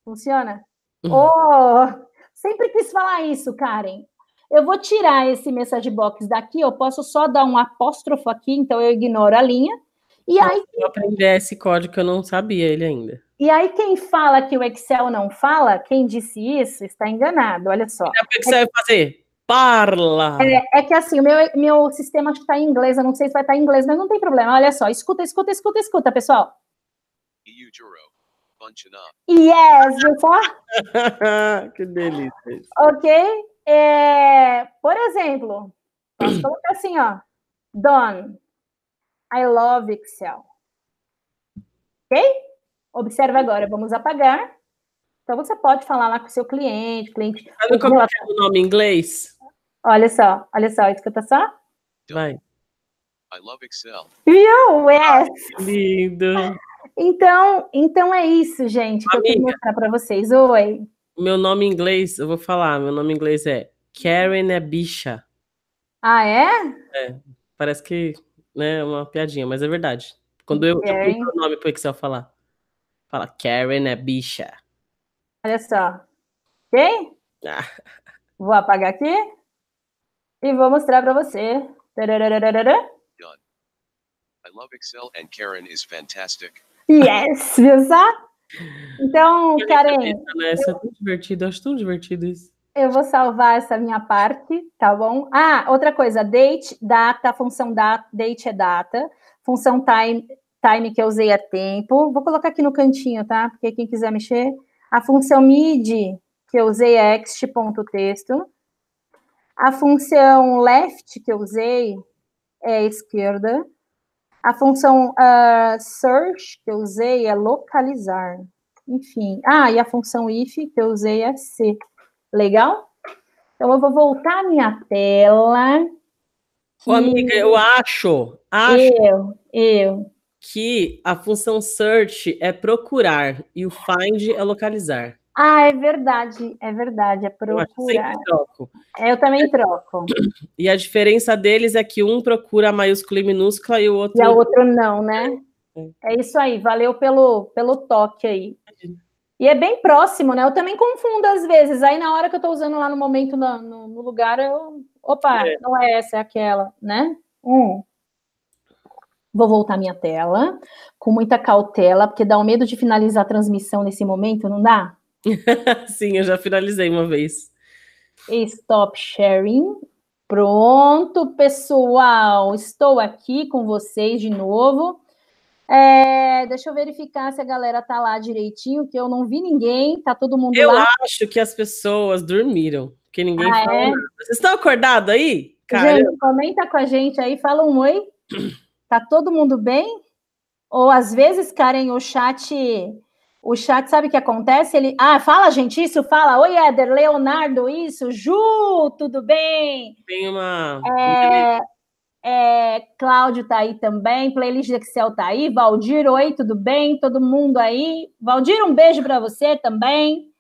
Funciona? Uhum. Oh, sempre quis falar isso, Karen. Eu vou tirar esse message box daqui, eu posso só dar um apóstrofo aqui, então eu ignoro a linha e eu aí. Eu aprendi esse código que eu não sabia ele ainda. E aí, quem fala que o Excel não fala, quem disse isso está enganado, olha só. o que você vai fazer? Parla! É, é, que assim, o meu, meu sistema acho que está em inglês, eu não sei se vai estar tá em inglês, mas não tem problema. Olha só, escuta, escuta, escuta, escuta, pessoal. Yes, viu só? que delícia. Ok? É, por exemplo, vamos colocar assim, ó. Don, I love Excel. Ok? Observa agora, vamos apagar. Então você pode falar lá com o seu cliente, cliente. Sabe como é o nome em inglês? Olha só, olha só, escuta só. Vai. I love Excel. Viu? Yes. É. Lindo. Então, então é isso, gente, que eu quero mostrar para vocês. Oi. Meu nome em inglês, eu vou falar, meu nome em inglês é Karen é bicha. Ah, é? É. Parece que né? Uma piadinha, mas é verdade. Quando eu, é, o nome pro Excel falar. Fala, Karen é bicha. Olha só. Quem? Ah. Vou apagar aqui e vou mostrar para você. Done. I love Excel and Karen is fantastic. Yes, viu só? Então, Karen. Né? Isso é tão divertido, acho tão divertido isso. Eu vou salvar essa minha parte, tá bom? Ah, outra coisa, date, data, função date é data, função time, time que eu usei é tempo. Vou colocar aqui no cantinho, tá? Porque quem quiser mexer. A função mid que eu usei é text.texto. A função left que eu usei é esquerda. A função uh, search que eu usei é localizar. Enfim. Ah, e a função if que eu usei é ser. Legal? Então eu vou voltar à minha tela. Que... Ô, amiga, eu acho, acho. Eu, eu. Que a função search é procurar e o find é localizar. Ah, é verdade, é verdade, é procurar. Eu, troco. É, eu também troco. E a diferença deles é que um procura a maiúscula e minúscula e o outro. E o outro não, né? É. é isso aí, valeu pelo, pelo toque aí. Imagina. E é bem próximo, né? Eu também confundo às vezes. Aí na hora que eu estou usando lá no momento, no, no, no lugar, eu. Opa, é. não é essa, é aquela, né? Um. Vou voltar minha tela com muita cautela, porque dá o um medo de finalizar a transmissão nesse momento, não dá? Sim, eu já finalizei uma vez. Stop sharing. Pronto, pessoal, estou aqui com vocês de novo. É, deixa eu verificar se a galera tá lá direitinho, que eu não vi ninguém, tá todo mundo eu lá. Eu acho que as pessoas dormiram, que ninguém ah, falou. É? Vocês estão acordados aí? Caramba. Gente, comenta com a gente aí, fala um oi. Tá todo mundo bem? Ou às vezes, Karen, o chat. O chat sabe o que acontece? Ele. Ah, fala, gente, isso, fala. Oi, Éder, Leonardo, isso, Ju, tudo bem? Tem uma. É... É, Cláudio tá aí também, playlist Excel tá aí, Valdir, oi, tudo bem? Todo mundo aí? Valdir, um beijo para você também.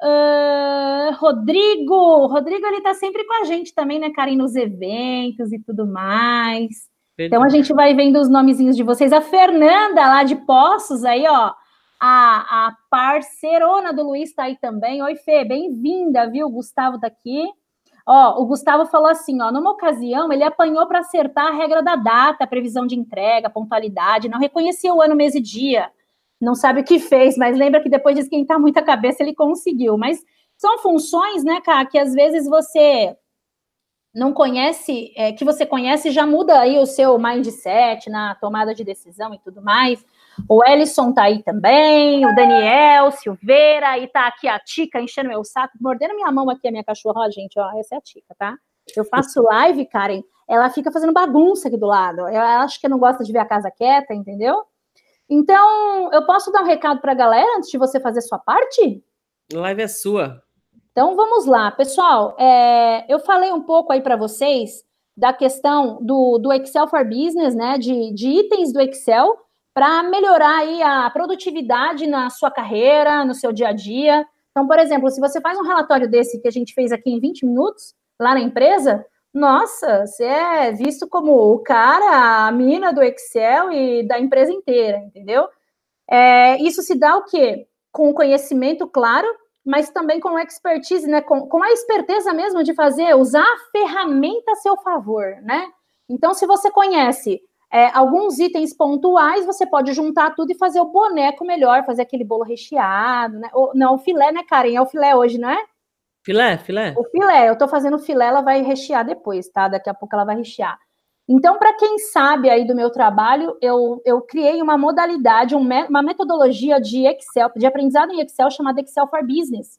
Uh, Rodrigo, Rodrigo ele tá sempre com a gente também, né, Karen, nos eventos e tudo mais. Então a gente vai vendo os nomezinhos de vocês. A Fernanda lá de Poços aí, ó, a, a parceirona do Luiz tá aí também. Oi, Fê, bem-vinda, viu? Gustavo tá aqui. Ó, o Gustavo falou assim, ó, numa ocasião ele apanhou para acertar a regra da data, previsão de entrega, pontualidade, não reconhecia o ano, mês e dia. Não sabe o que fez, mas lembra que depois de esquentar muita cabeça ele conseguiu. Mas são funções, né, cara, que às vezes você não conhece, é, que você conhece já muda aí o seu mindset na tomada de decisão e tudo mais. O Ellison tá aí também, o Daniel Silveira, e tá aqui a Tica enchendo meu saco, mordendo minha mão aqui, a minha cachorra, ó, gente, ó, essa é a Tica, tá? Eu faço live, Karen, ela fica fazendo bagunça aqui do lado. Ela acha que não gosta de ver a casa quieta, entendeu? Então, eu posso dar um recado pra galera antes de você fazer sua parte? live é sua. Então, vamos lá. Pessoal, é, eu falei um pouco aí para vocês da questão do, do Excel for Business, né? De, de itens do Excel para melhorar aí a produtividade na sua carreira, no seu dia a dia. Então, por exemplo, se você faz um relatório desse que a gente fez aqui em 20 minutos, lá na empresa, nossa, você é visto como o cara, a mina do Excel e da empresa inteira, entendeu? É, isso se dá o quê? Com o conhecimento, claro, mas também com expertise, né? Com, com a esperteza mesmo de fazer, usar a ferramenta a seu favor, né? Então, se você conhece é, alguns itens pontuais você pode juntar tudo e fazer o boneco melhor, fazer aquele bolo recheado, né? O, não, o filé, né, Karen? É o filé hoje, não é? Filé, filé. O filé, eu tô fazendo filé, ela vai rechear depois, tá? Daqui a pouco ela vai rechear. Então, para quem sabe aí do meu trabalho, eu, eu criei uma modalidade, uma metodologia de Excel, de aprendizado em Excel chamada Excel for Business.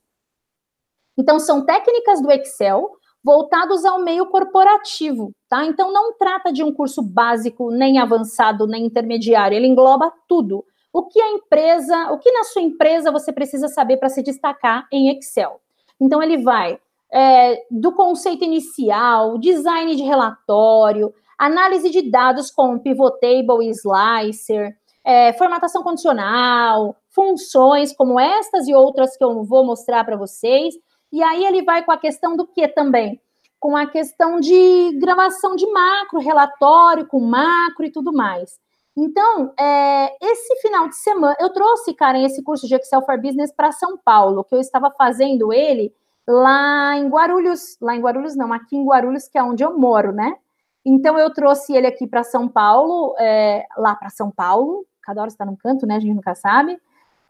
Então, são técnicas do Excel voltados ao meio corporativo, tá? Então não trata de um curso básico, nem avançado, nem intermediário, ele engloba tudo. O que a empresa, o que na sua empresa você precisa saber para se destacar em Excel. Então ele vai é, do conceito inicial, design de relatório, análise de dados com pivotable e slicer, é, formatação condicional, funções como estas e outras que eu vou mostrar para vocês, e aí ele vai com a questão do que também? Com a questão de gravação de macro, relatório com macro e tudo mais. Então, é, esse final de semana, eu trouxe, Karen, esse curso de Excel for Business para São Paulo, que eu estava fazendo ele lá em Guarulhos, lá em Guarulhos não, aqui em Guarulhos, que é onde eu moro, né? Então, eu trouxe ele aqui para São Paulo, é, lá para São Paulo, cada hora está num canto, né? A gente nunca sabe.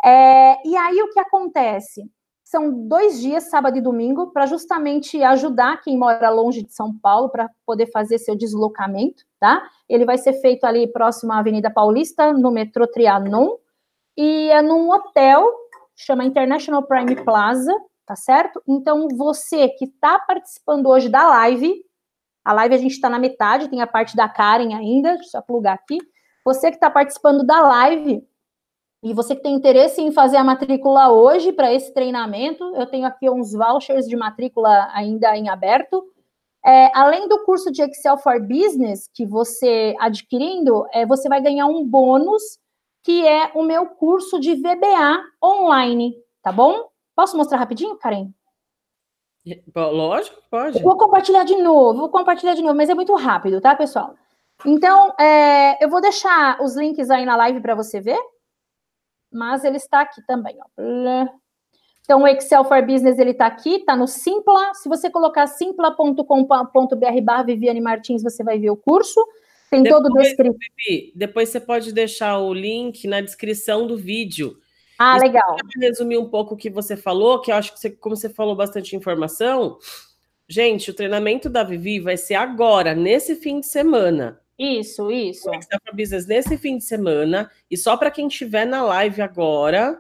É, e aí, o que acontece? são dois dias, sábado e domingo, para justamente ajudar quem mora longe de São Paulo para poder fazer seu deslocamento, tá? Ele vai ser feito ali próximo à Avenida Paulista, no metrô Trianon, e é num hotel, chama International Prime Plaza, tá certo? Então, você que está participando hoje da live, a live a gente está na metade, tem a parte da Karen ainda, deixa eu plugar aqui. Você que está participando da live, e você que tem interesse em fazer a matrícula hoje para esse treinamento, eu tenho aqui uns vouchers de matrícula ainda em aberto. É, além do curso de Excel for Business que você adquirindo, é, você vai ganhar um bônus que é o meu curso de VBA online, tá bom? Posso mostrar rapidinho, Karen? Lógico, pode. Eu vou compartilhar de novo, vou compartilhar de novo, mas é muito rápido, tá, pessoal? Então, é, eu vou deixar os links aí na live para você ver, mas ele está aqui também. Ó. Então, o Excel for Business ele está aqui, está no Simpla. Se você colocar simpla.com.br barra Viviane Martins, você vai ver o curso. Tem depois, todo o Vivi, Depois você pode deixar o link na descrição do vídeo. Ah, Isso legal. Resumir um pouco o que você falou, que eu acho que você, como você falou bastante informação, gente, o treinamento da Vivi vai ser agora, nesse fim de semana. Isso, isso. Excel for Business nesse fim de semana. E só para quem estiver na live agora,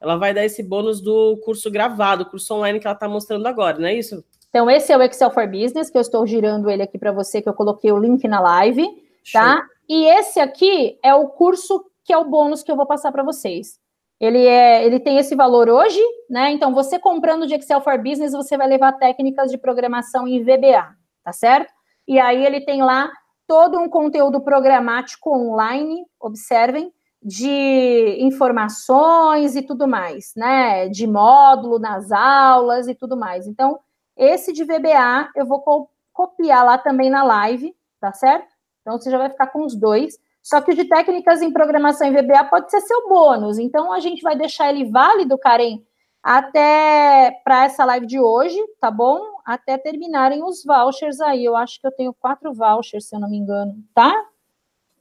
ela vai dar esse bônus do curso gravado, curso online que ela está mostrando agora, não é isso? Então, esse é o Excel for Business, que eu estou girando ele aqui para você, que eu coloquei o link na live, tá? Show. E esse aqui é o curso que é o bônus que eu vou passar para vocês. Ele, é, ele tem esse valor hoje, né? Então, você comprando de Excel for Business, você vai levar técnicas de programação em VBA, tá certo? E aí ele tem lá todo um conteúdo programático online, observem, de informações e tudo mais, né? De módulo nas aulas e tudo mais. Então, esse de VBA eu vou co copiar lá também na live, tá certo? Então você já vai ficar com os dois. Só que o de técnicas em programação em VBA pode ser seu bônus. Então a gente vai deixar ele válido, Karen, até para essa live de hoje, tá bom? até terminarem os vouchers aí. Eu acho que eu tenho quatro vouchers, se eu não me engano, tá?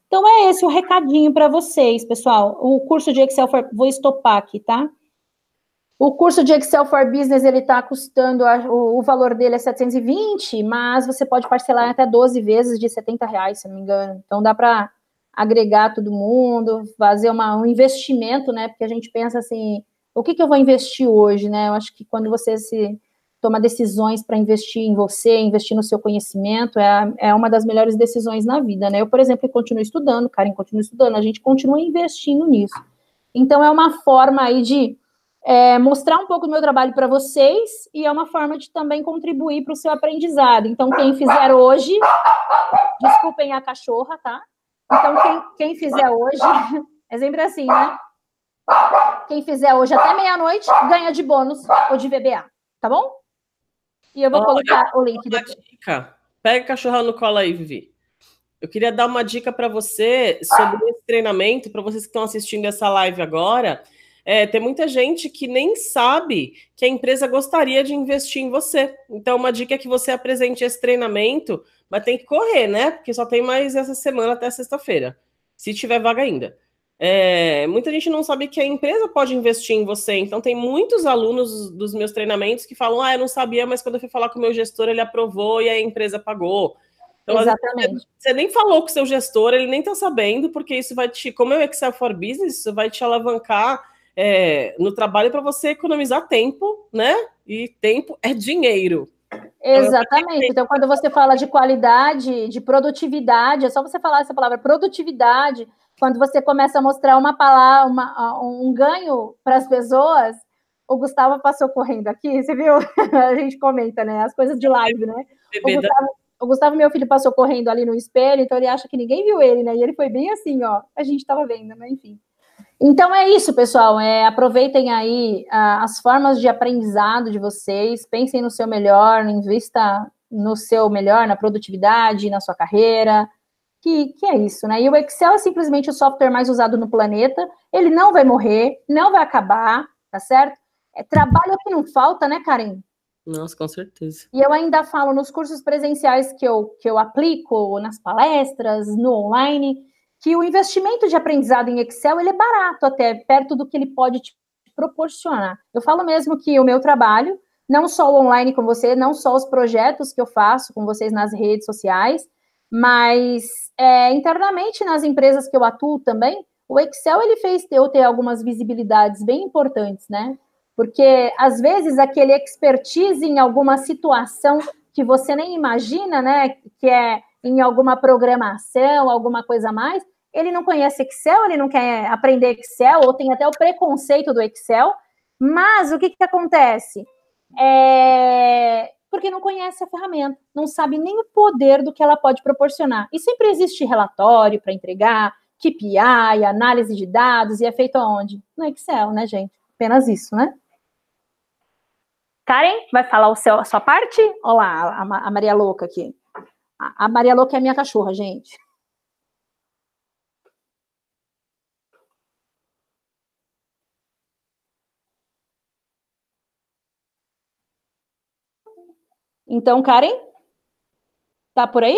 Então é esse o recadinho para vocês, pessoal. O curso de Excel for vou estopar aqui, tá? O curso de Excel for Business ele está custando o, valor dele é 720, mas você pode parcelar até 12 vezes de 70 reais, se não me engano. Então dá para agregar todo mundo, fazer uma, um investimento, né? Porque a gente pensa assim, o que, que eu vou investir hoje, né? Eu acho que quando você se tomar decisões para investir em você, investir no seu conhecimento, é, é uma das melhores decisões na vida, né? Eu, por exemplo, continuo estudando, Karen continua estudando, a gente continua investindo nisso. Então, é uma forma aí de é, mostrar um pouco do meu trabalho para vocês e é uma forma de também contribuir para o seu aprendizado. Então, quem fizer hoje, desculpem a cachorra, tá? Então, quem, quem fizer hoje, é sempre assim, né? Quem fizer hoje até meia-noite ganha de bônus ou de VBA, tá bom? E eu vou Olha, colocar o link da dica. Pega o cachorrão no colo aí, Vivi. Eu queria dar uma dica para você sobre ah. esse treinamento, para vocês que estão assistindo essa live agora. É, tem muita gente que nem sabe que a empresa gostaria de investir em você. Então, uma dica é que você apresente esse treinamento, mas tem que correr, né? Porque só tem mais essa semana até sexta-feira, se tiver vaga ainda. É, muita gente não sabe que a empresa pode investir em você. Então, tem muitos alunos dos meus treinamentos que falam: Ah, eu não sabia, mas quando eu fui falar com o meu gestor, ele aprovou e a empresa pagou. Então, Exatamente. você nem falou com o seu gestor, ele nem está sabendo, porque isso vai te, como é o Excel for Business, isso vai te alavancar é, no trabalho para você economizar tempo, né? E tempo é dinheiro. Então, Exatamente. Então, quando você fala de qualidade, de produtividade, é só você falar essa palavra produtividade quando você começa a mostrar uma palavra, uma, um ganho para as pessoas, o Gustavo passou correndo aqui, você viu? a gente comenta, né? As coisas de live, né? O Gustavo, o Gustavo, meu filho, passou correndo ali no espelho, então ele acha que ninguém viu ele, né? E ele foi bem assim, ó, a gente estava vendo, né? Enfim. Então é isso, pessoal. É, aproveitem aí as formas de aprendizado de vocês, pensem no seu melhor, invista no seu melhor, na produtividade, na sua carreira, que, que é isso, né? E o Excel é simplesmente o software mais usado no planeta, ele não vai morrer, não vai acabar, tá certo? É trabalho que não falta, né, Karen? Nossa, com certeza. E eu ainda falo nos cursos presenciais que eu, que eu aplico, nas palestras, no online, que o investimento de aprendizado em Excel ele é barato até, perto do que ele pode te proporcionar. Eu falo mesmo que o meu trabalho, não só o online com você, não só os projetos que eu faço com vocês nas redes sociais, mas é, internamente, nas empresas que eu atuo também, o Excel ele fez eu ter algumas visibilidades bem importantes, né? Porque às vezes aquele expertise em alguma situação que você nem imagina, né? Que é em alguma programação, alguma coisa mais, ele não conhece Excel, ele não quer aprender Excel, ou tem até o preconceito do Excel. Mas o que, que acontece? É, porque não conhece a ferramenta, não sabe nem o poder do que ela pode proporcionar. E sempre existe relatório para entregar, KPI, análise de dados, e é feito aonde? No Excel, né, gente? Apenas isso, né? Karen, vai falar o seu, a sua parte? Olha lá, a, a Maria Louca aqui. A, a Maria Louca é minha cachorra, gente. Então, Karen? Tá por aí?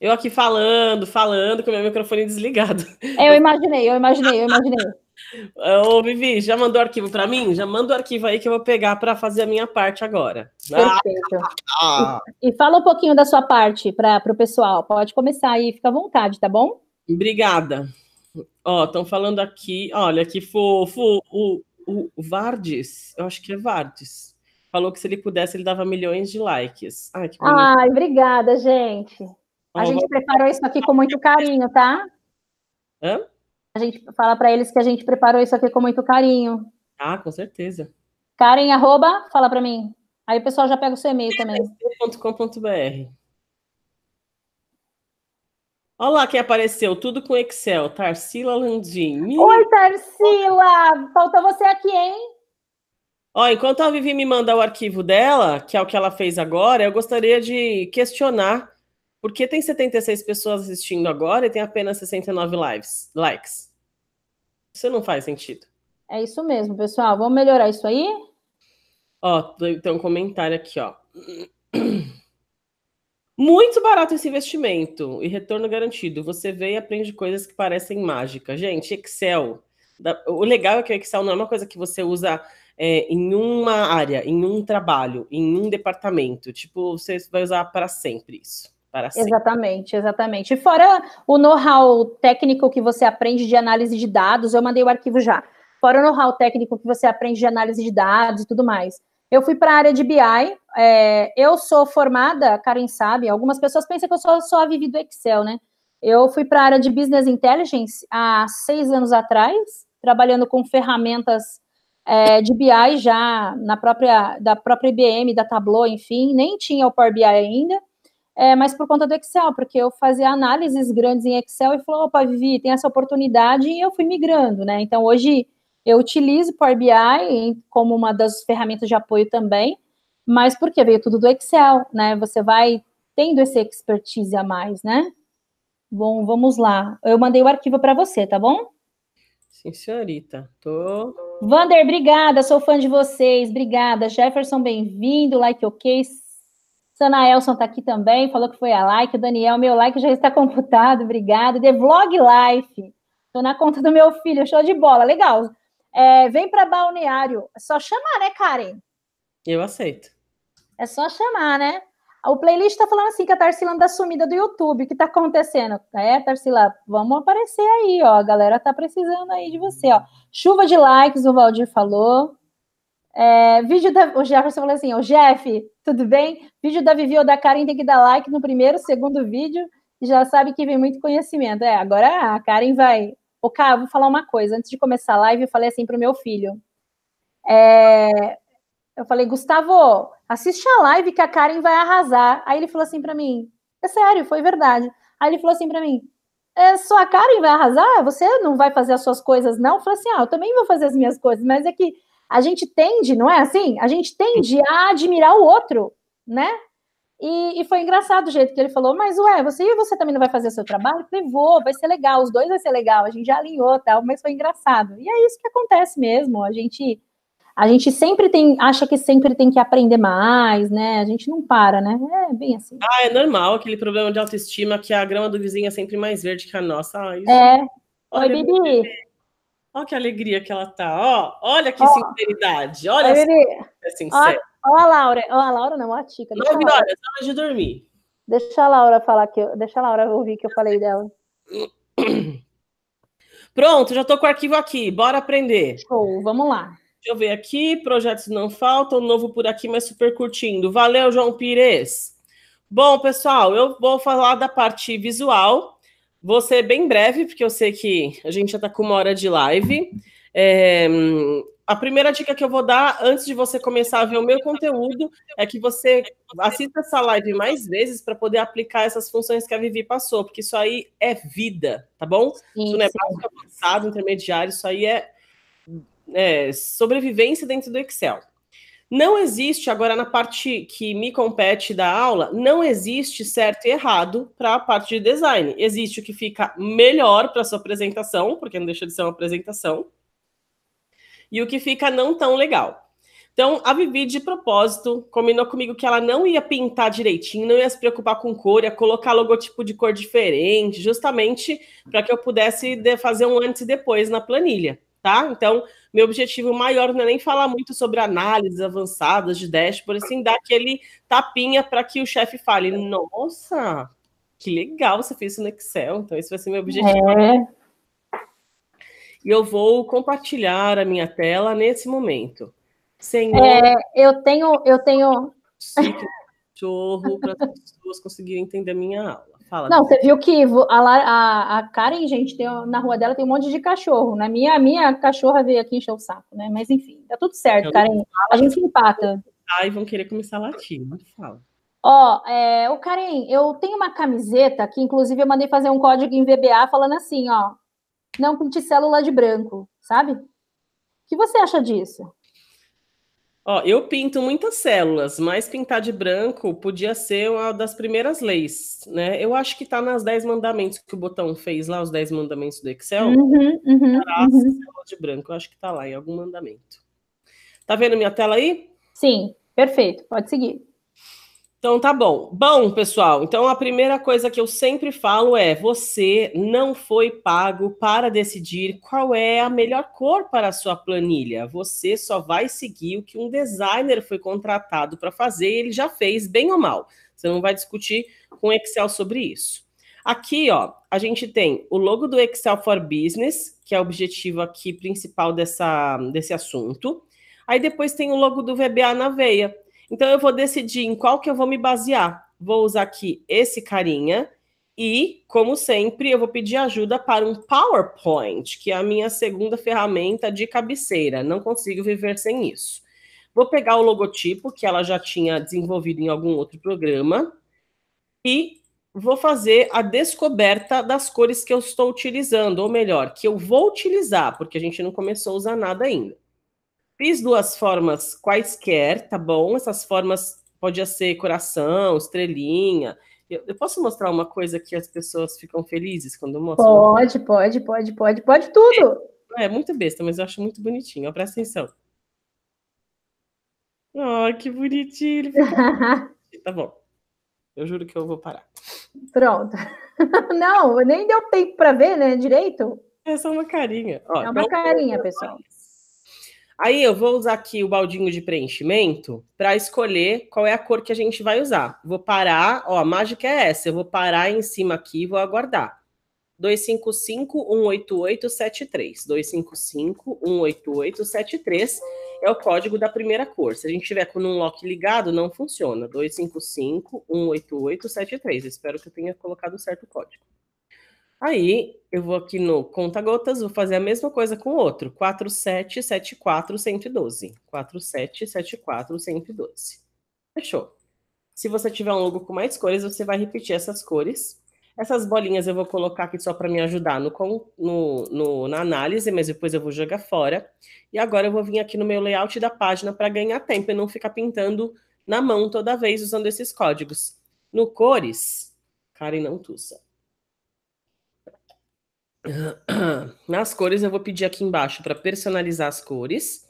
Eu aqui falando, falando, com o meu microfone desligado. É, eu imaginei, eu imaginei, eu imaginei. Ô, Vivi, já mandou o arquivo para mim? Já manda o arquivo aí que eu vou pegar para fazer a minha parte agora. Perfeito. Ah, ah, ah. E, e, fala um pouquinho da sua parte para o pessoal. Pode começar aí, fica à vontade, tá bom? Obrigada. Ó, estão falando aqui, olha que fofo, o, o, o Vardes, eu acho que é Vardes falou que se ele pudesse, ele dava milhões de likes. Ai, que Ai obrigada, gente. A gente preparou isso aqui com muito carinho, tá? Hã? A gente fala para eles que a gente preparou isso aqui com muito carinho. Ah, com certeza. Karen, arroba, fala para mim. Aí o pessoal já pega o seu e-mail também. .com.br Olha lá quem apareceu, tudo com Excel, Tarsila Landim. Oi, Tarsila! Falta você aqui, hein? Ó, enquanto a Vivi me manda o arquivo dela, que é o que ela fez agora, eu gostaria de questionar por que tem 76 pessoas assistindo agora e tem apenas 69 lives, likes. Isso não faz sentido. É isso mesmo, pessoal. Vamos melhorar isso aí? Ó, tem um comentário aqui, ó. Muito barato esse investimento e retorno garantido. Você vê e aprende coisas que parecem mágica. Gente, Excel. O legal é que o Excel não é uma coisa que você usa é, em uma área, em um trabalho, em um departamento. Tipo, você vai usar para sempre isso. Para sempre. Exatamente, exatamente. E fora o know-how técnico que você aprende de análise de dados, eu mandei o arquivo já. Fora o know-how técnico que você aprende de análise de dados e tudo mais. Eu fui para a área de BI. É, eu sou formada, Karen sabe, algumas pessoas pensam que eu sou só a Vivi do Excel, né? Eu fui para a área de Business Intelligence há seis anos atrás, trabalhando com ferramentas é, de BI já na própria da própria IBM, da Tableau, enfim, nem tinha o Power BI ainda, é, mas por conta do Excel, porque eu fazia análises grandes em Excel e falou, opa, Vivi, tem essa oportunidade e eu fui migrando, né? Então hoje eu utilizo o Power BI como uma das ferramentas de apoio também, mas porque veio tudo do Excel, né? Você vai tendo essa expertise a mais, né? Bom, vamos lá. Eu mandei o arquivo para você, tá bom? Sim, senhorita. Tô. Vander, obrigada, sou fã de vocês. Obrigada. Jefferson, bem-vindo. Like ok. Sanaelson tá aqui também, falou que foi a like. O Daniel, meu like já está computado, obrigada. The Vlog Life. Tô na conta do meu filho, show de bola, legal. É, vem para balneário. É só chamar, né, Karen? Eu aceito. É só chamar, né? O playlist tá falando assim que a Tarsila anda sumida do YouTube. O que tá acontecendo? É, Tarsila, vamos aparecer aí, ó. A galera tá precisando aí de você, ó. Chuva de likes, o Valdir falou. É, vídeo da. O Jefferson falou assim: o Jeff, tudo bem? Vídeo da Vivi ou da Karen tem que dar like no primeiro, segundo vídeo. Já sabe que vem muito conhecimento. É, agora a Karen vai. Ô, Cá, vou falar uma coisa. Antes de começar a live, eu falei assim pro meu filho. É, eu falei, Gustavo, assiste a live que a Karen vai arrasar. Aí ele falou assim para mim, é sério, foi verdade. Aí ele falou assim para mim, é só a Karen vai arrasar? Você não vai fazer as suas coisas, não? Eu falei assim, ah, eu também vou fazer as minhas coisas, mas é que a gente tende, não é assim? A gente tende a admirar o outro, né? E, e, foi engraçado o jeito que ele falou, mas ué, você e você também não vai fazer o seu trabalho? Eu falei, vou, vai ser legal, os dois vai ser legal, a gente já alinhou tal, mas foi engraçado. E é isso que acontece mesmo, a gente a gente sempre tem, acha que sempre tem que aprender mais, né? A gente não para, né? É bem assim. Ah, é normal aquele problema de autoestima que a grama do vizinho é sempre mais verde que a nossa. Ah, isso... É. Olha, Oi, Bibi. Olha que alegria que ela tá. Ó, olha que ó. sinceridade. Olha Oi, Bibi. É ó, a Laura. Ó, a Laura não, a Tica. Nove horas, hora de dormir. Deixa a Laura falar que eu, deixa a Laura ouvir que eu falei dela. Pronto, já tô com o arquivo aqui. Bora aprender. Show, vamos lá eu ver aqui, projetos não faltam, novo por aqui, mas super curtindo. Valeu, João Pires. Bom, pessoal, eu vou falar da parte visual. Vou ser bem breve, porque eu sei que a gente já está com uma hora de live. É, a primeira dica que eu vou dar antes de você começar a ver o meu conteúdo é que você assista essa live mais vezes para poder aplicar essas funções que a Vivi passou, porque isso aí é vida, tá bom? Sim, isso não é básico avançado, intermediário, isso aí é é, sobrevivência dentro do Excel. Não existe, agora na parte que me compete da aula, não existe certo e errado para a parte de design. Existe o que fica melhor para sua apresentação, porque não deixa de ser uma apresentação, e o que fica não tão legal. Então, a Vivi, de propósito, combinou comigo que ela não ia pintar direitinho, não ia se preocupar com cor, ia colocar logotipo de cor diferente, justamente para que eu pudesse fazer um antes e depois na planilha, tá? Então, meu objetivo maior não é nem falar muito sobre análises avançadas de dashboard, assim, dar aquele tapinha para que o chefe fale: nossa, que legal você fez isso no Excel. Então, esse vai ser meu objetivo. É. E eu vou compartilhar a minha tela nesse momento. Senhor. É, eu tenho, eu tenho. Cachorro para as pessoas conseguirem entender a minha aula. Fala. Não, você viu que a, a, a, Karen, gente, tem, na rua dela tem um monte de cachorro, né? Minha, minha cachorra veio aqui encher o saco, né? Mas enfim, tá tudo certo, então, Karen. A gente se empata. e vão querer começar a latir, mas fala. Ó, é, o Karen, eu tenho uma camiseta que, inclusive, eu mandei fazer um código em VBA falando assim, ó, não pinte célula de branco, sabe? O que você acha disso? Ó, eu pinto muitas células, mas pintar de branco podia ser uma das primeiras leis, né? Eu acho que tá nas 10 mandamentos que o Botão fez lá, os 10 mandamentos do Excel. Uhum, uhum, uhum. de branco, eu acho que tá lá em algum mandamento. Tá vendo minha tela aí? Sim, perfeito, pode seguir. Então tá bom. Bom, pessoal, então a primeira coisa que eu sempre falo é: você não foi pago para decidir qual é a melhor cor para a sua planilha. Você só vai seguir o que um designer foi contratado para fazer e ele já fez, bem ou mal. Você não vai discutir com Excel sobre isso. Aqui, ó, a gente tem o logo do Excel for Business, que é o objetivo aqui principal dessa, desse assunto. Aí depois tem o logo do VBA na veia então eu vou decidir em qual que eu vou me basear. Vou usar aqui esse carinha e, como sempre, eu vou pedir ajuda para um PowerPoint, que é a minha segunda ferramenta de cabeceira. Não consigo viver sem isso. Vou pegar o logotipo que ela já tinha desenvolvido em algum outro programa e vou fazer a descoberta das cores que eu estou utilizando, ou melhor, que eu vou utilizar, porque a gente não começou a usar nada ainda. Fiz duas formas quaisquer, tá bom? Essas formas podia ser coração, estrelinha. Eu, eu, posso mostrar uma coisa que as pessoas ficam felizes quando mostram? Pode, pode, pode, pode, pode tudo. É, é muito besta, mas eu acho muito bonitinho. Ó, presta atenção. Ai, oh, que bonitinho. tá bom. Eu juro que eu vou parar. Pronto. Não, nem deu tempo para ver, né, direito? É só uma carinha. Ó, é uma carinha, pessoal. Aí eu vou usar aqui o baldinho de preenchimento para escolher qual é a cor que a gente vai usar. Vou parar, ó, a mágica é essa. Eu vou parar em cima aqui e vou aguardar. 255 188 73. 255 188 73 é o código da primeira cor. Se a gente tiver com um lock ligado, não funciona. 255 188 73. espero que eu tenha colocado certo o código. Aí eu vou aqui no conta gotas, vou fazer a mesma coisa com o outro. 4774 112. Fechou. Se você tiver um logo com mais cores, você vai repetir essas cores. Essas bolinhas eu vou colocar aqui só para me ajudar no, no, no, na análise, mas depois eu vou jogar fora. E agora eu vou vir aqui no meu layout da página para ganhar tempo e não ficar pintando na mão toda vez usando esses códigos. No cores, Karen não tussa. Nas cores, eu vou pedir aqui embaixo para personalizar as cores.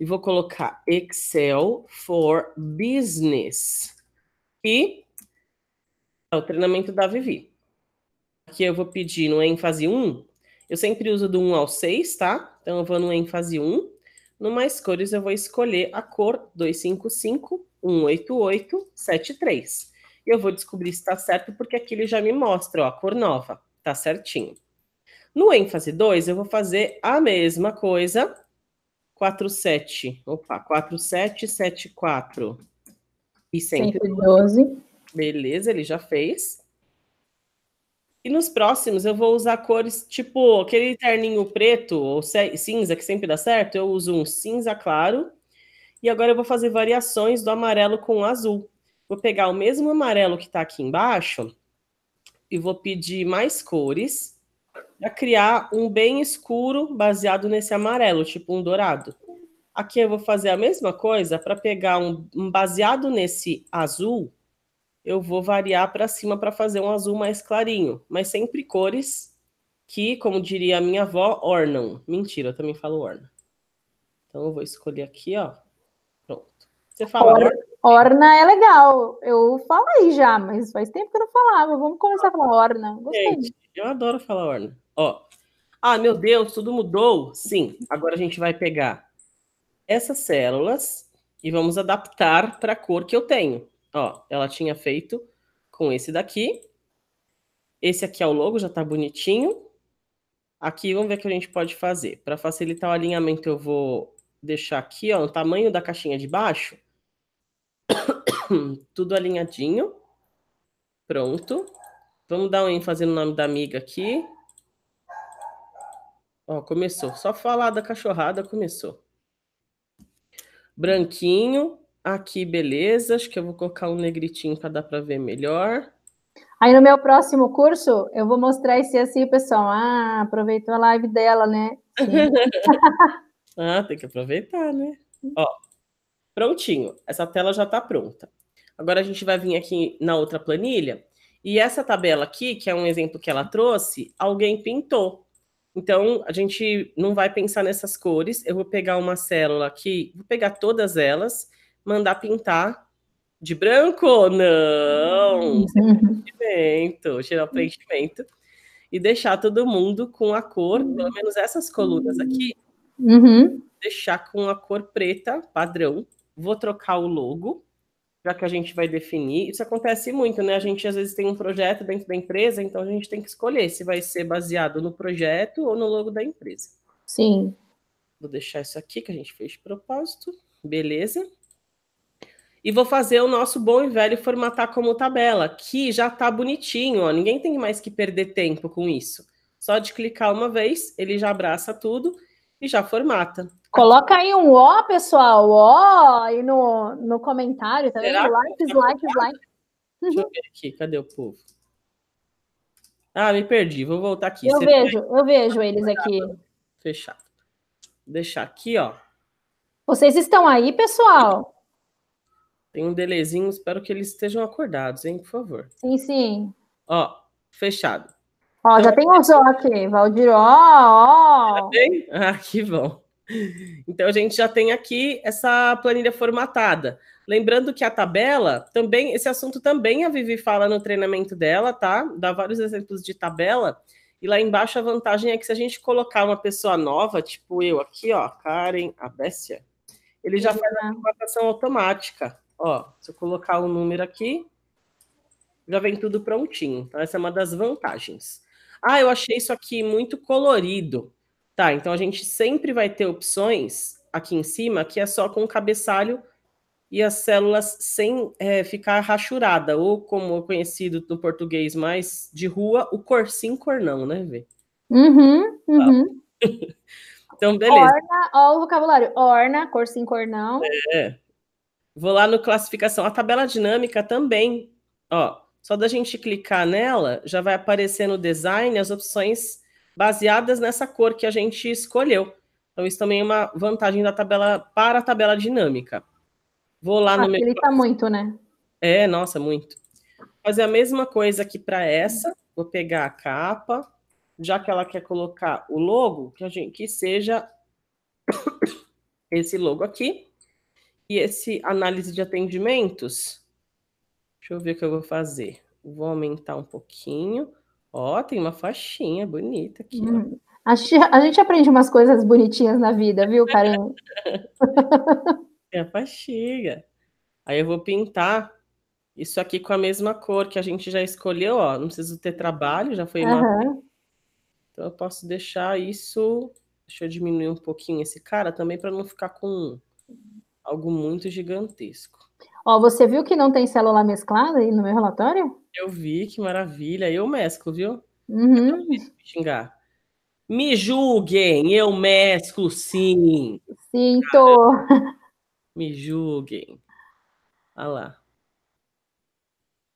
E vou colocar Excel for Business. E é o treinamento da Vivi. Aqui eu vou pedir no ênfase 1. Eu sempre uso do 1 ao 6, tá? Então eu vou no ênfase 1. No mais cores, eu vou escolher a cor 255 188 73. E eu vou descobrir se está certo, porque aqui ele já me mostra ó, a cor nova tá certinho. No ênfase 2, eu vou fazer a mesma coisa. 4, 7, opa, 4, 7, 7, 4 e 112. 112. Beleza, ele já fez. E nos próximos eu vou usar cores tipo aquele terninho preto ou cinza que sempre dá certo. Eu uso um cinza claro. E agora eu vou fazer variações do amarelo com azul. Vou pegar o mesmo amarelo que tá aqui embaixo e vou pedir mais cores para criar um bem escuro baseado nesse amarelo, tipo um dourado. Aqui eu vou fazer a mesma coisa para pegar um, um baseado nesse azul, eu vou variar para cima para fazer um azul mais clarinho, mas sempre cores que, como diria a minha avó, ornam. Mentira, eu também falo orna. Então eu vou escolher aqui, ó. Pronto. Você fala orna? Orna é legal. Eu falei já, mas faz tempo que eu não falava. Vamos começar a falar Orna. Gostei. Gente, eu adoro falar Orna. Ó. Ah, meu Deus, tudo mudou? Sim. Agora a gente vai pegar essas células e vamos adaptar para a cor que eu tenho. Ó, ela tinha feito com esse daqui. Esse aqui é o logo, já tá bonitinho. Aqui, vamos ver o que a gente pode fazer. Para facilitar o alinhamento, eu vou deixar aqui, ó, o tamanho da caixinha de baixo tudo alinhadinho. Pronto. Vamos dar um ênfase no nome da amiga aqui. Ó, começou. Só falar da cachorrada, começou. Branquinho. Aqui, beleza. Acho que eu vou colocar um negritinho para dar para ver melhor. Aí no meu próximo curso, eu vou mostrar esse assim, pessoal. Ah, aproveitou a live dela, né? ah, tem que aproveitar, né? Ó, prontinho. Essa tela já está pronta. Agora a gente vai vir aqui na outra planilha. E essa tabela aqui, que é um exemplo que ela trouxe, alguém pintou. Então, a gente não vai pensar nessas cores. Eu vou pegar uma célula aqui, vou pegar todas elas, mandar pintar de branco? Não! Hum. É preenchimento, tirar preenchimento. E deixar todo mundo com a cor, pelo menos essas colunas aqui, uhum. deixar com a cor preta, padrão. Vou trocar o logo já que a gente vai definir. Isso acontece muito, né? A gente às vezes tem um projeto dentro da empresa, então a gente tem que escolher se vai ser baseado no projeto ou no logo da empresa. Sim. Vou deixar isso aqui que a gente fez de propósito. Beleza. E vou fazer o nosso bom e velho formatar como tabela, que já tá bonitinho, ó. Ninguém tem mais que perder tempo com isso. Só de clicar uma vez, ele já abraça tudo e já formata. Coloca aí um ó, pessoal, ó, aí no, no comentário, tá vendo? Like, like. dislike. Deixa eu ver aqui, cadê o povo? Ah, me perdi, vou voltar aqui. Eu Você vejo, vai... eu vejo eles aqui. Fechado. deixar aqui, ó. Vocês estão aí, pessoal? Tem um delezinho, espero que eles estejam acordados, hein, por favor. Sim, sim. Ó, fechado. Ó, já tem um só aqui, Valdir, ó, ó. Já tá tem? Ah, que bom. Então a gente já tem aqui essa planilha formatada. Lembrando que a tabela também, esse assunto também a Vivi fala no treinamento dela, tá? Dá vários exemplos de tabela. E lá embaixo a vantagem é que se a gente colocar uma pessoa nova, tipo eu aqui, ó, Karen Bécia, ele já faz a formatação automática. Ó, se eu colocar o um número aqui, já vem tudo prontinho. Então, essa é uma das vantagens. Ah, eu achei isso aqui muito colorido. Tá, então a gente sempre vai ter opções aqui em cima que é só com o cabeçalho e as células sem é, ficar rachurada, ou como é conhecido no português mais de rua, o cor não, né, Vê? Uhum, tá. uhum. Tá. então, beleza. Orna, ó o vocabulário, orna, cor não. É. Vou lá no classificação. A tabela dinâmica também, ó, só da gente clicar nela, já vai aparecer no design as opções baseadas nessa cor que a gente escolheu. Então, isso também é uma vantagem da tabela para a tabela dinâmica. Vou lá no ah, meu. Facilita muito, né? É, nossa, muito. Fazer a mesma coisa aqui para essa. Vou pegar a capa, já que ela quer colocar o logo, que, a gente, que seja esse logo aqui. E esse análise de atendimentos. Deixa eu ver o que eu vou fazer. Vou aumentar um pouquinho. Ó, tem uma faixinha bonita aqui. Hum. A, gente, a gente aprende umas coisas bonitinhas na vida, viu, Karen? é a faixinha. Aí eu vou pintar isso aqui com a mesma cor que a gente já escolheu, ó. Não preciso ter trabalho, já foi uma. Então eu posso deixar isso. Deixa eu diminuir um pouquinho esse cara também para não ficar com algo muito gigantesco. Ó, você viu que não tem célula mesclada aí no meu relatório? Eu vi, que maravilha. Eu mesclo, viu? Uhum. me xingar. Me julguem, eu mesclo sim. Sinto. Cara, me julguem. Olha ah lá.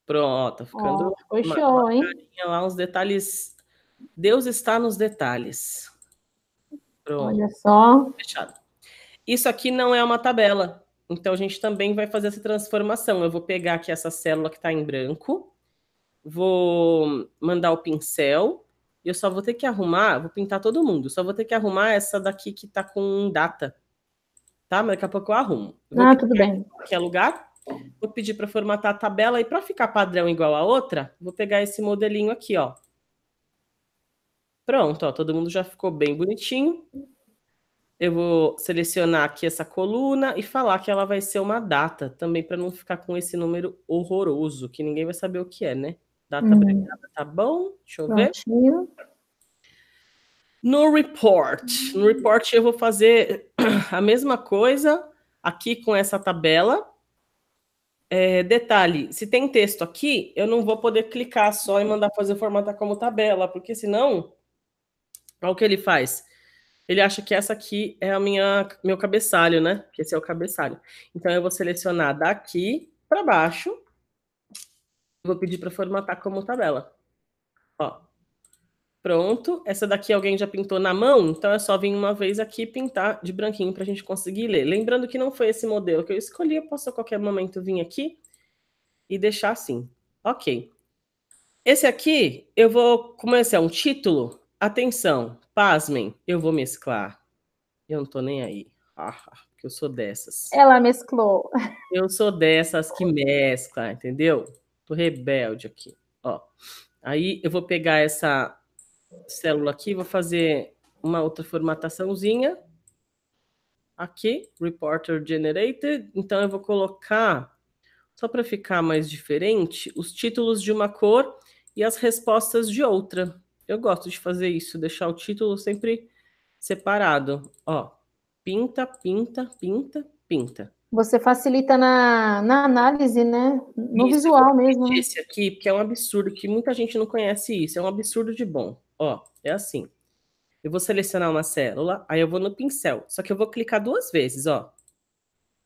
Pronto, tá ficando. fechou, foi uma, show, uma hein? Lá uns detalhes. Deus está nos detalhes. Pronto. Olha só. Fechado. Isso aqui não é uma tabela. Então a gente também vai fazer essa transformação. Eu vou pegar aqui essa célula que está em branco vou mandar o pincel e eu só vou ter que arrumar, vou pintar todo mundo, só vou ter que arrumar essa daqui que tá com data, tá? Mas daqui a pouco eu arrumo. Eu ah, tudo bem. Que é lugar? Vou pedir para formatar a tabela e para ficar padrão igual a outra, vou pegar esse modelinho aqui, ó. Pronto, ó, todo mundo já ficou bem bonitinho. Eu vou selecionar aqui essa coluna e falar que ela vai ser uma data, também para não ficar com esse número horroroso, que ninguém vai saber o que é, né? Data hum. Brigada, tá bom? Deixa eu Prontinho. ver. No report. No report eu vou fazer a mesma coisa aqui com essa tabela. É, detalhe, se tem texto aqui, eu não vou poder clicar só e mandar fazer formatar como tabela, porque senão, olha o que ele faz. Ele acha que essa aqui é a minha meu cabeçalho, né? Que esse é o cabeçalho. Então eu vou selecionar daqui para baixo Vou pedir para formatar como tabela. Ó. Pronto. Essa daqui alguém já pintou na mão, então é só vir uma vez aqui pintar de branquinho para a gente conseguir ler. Lembrando que não foi esse modelo que eu escolhi, eu posso a qualquer momento vir aqui e deixar assim. Ok. Esse aqui, eu vou, como esse é um título, atenção, pasmem, eu vou mesclar. Eu não tô nem aí. Ah, ah que eu sou dessas. Ela mesclou. Eu sou dessas que mescla, entendeu? Tô rebelde aqui, ó. Aí eu vou pegar essa célula aqui, vou fazer uma outra formataçãozinha. Aqui, reporter generated. Então eu vou colocar, só para ficar mais diferente, os títulos de uma cor e as respostas de outra. Eu gosto de fazer isso, deixar o título sempre separado. Ó, pinta, pinta, pinta, pinta. Você facilita na, na análise, né? No isso, visual mesmo. Esse né? aqui, porque é um absurdo que muita gente não conhece isso. É um absurdo de bom. Ó, é assim. Eu vou selecionar uma célula, aí eu vou no pincel. Só que eu vou clicar duas vezes, ó.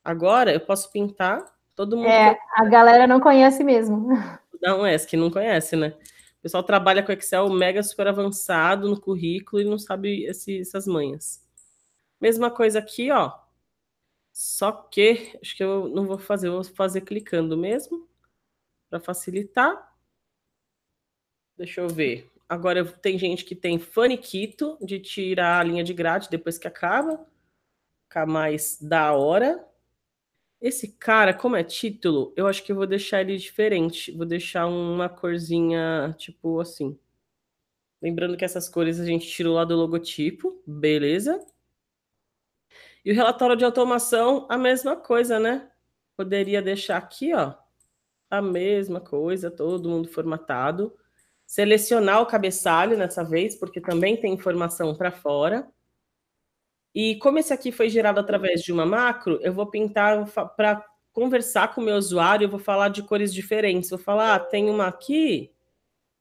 Agora eu posso pintar todo mundo. É, a galera não conhece mesmo. Não, é, que não conhece, né? O pessoal trabalha com Excel mega super avançado no currículo e não sabe esse, essas manhas. Mesma coisa aqui, ó. Só que acho que eu não vou fazer, vou fazer clicando mesmo para facilitar. Deixa eu ver. Agora tem gente que tem faniquito de tirar a linha de grade depois que acaba. Ficar mais da hora. Esse cara, como é título, eu acho que eu vou deixar ele diferente. Vou deixar uma corzinha, tipo assim. Lembrando que essas cores a gente tirou lá do logotipo. Beleza. E o relatório de automação, a mesma coisa, né? Poderia deixar aqui, ó, a mesma coisa, todo mundo formatado. Selecionar o cabeçalho nessa vez, porque também tem informação para fora. E como esse aqui foi gerado através de uma macro, eu vou pintar para conversar com o meu usuário, eu vou falar de cores diferentes. Vou falar, ah, tem uma aqui,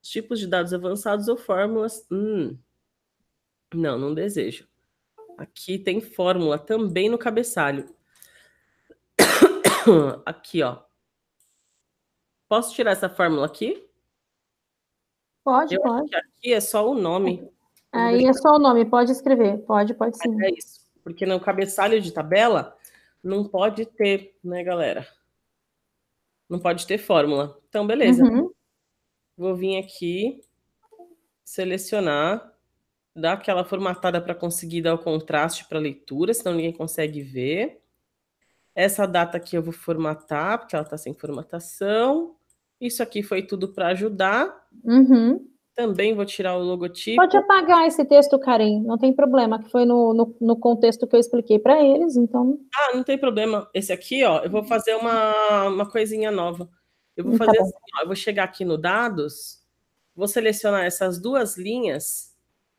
tipos de dados avançados ou fórmulas. Hum, não, não desejo. Aqui tem fórmula também no cabeçalho. Aqui, ó. Posso tirar essa fórmula aqui? Pode, Eu pode. aqui é só o nome. Aí é só o nome, pode escrever. Pode, pode sim. É isso. Porque no cabeçalho de tabela não pode ter, né, galera? Não pode ter fórmula. Então, beleza. Uhum. Vou vir aqui, selecionar dá aquela formatada para conseguir dar o contraste para a leitura, senão ninguém consegue ver. Essa data aqui eu vou formatar, porque ela está sem formatação. Isso aqui foi tudo para ajudar. Uhum. Também vou tirar o logotipo. Pode apagar esse texto, Karim, não tem problema, que foi no, no, no contexto que eu expliquei para eles, então. Ah, não tem problema. Esse aqui, ó, eu vou fazer uma, uma coisinha nova. Eu vou tá fazer tá assim, ó, eu vou chegar aqui no dados, vou selecionar essas duas linhas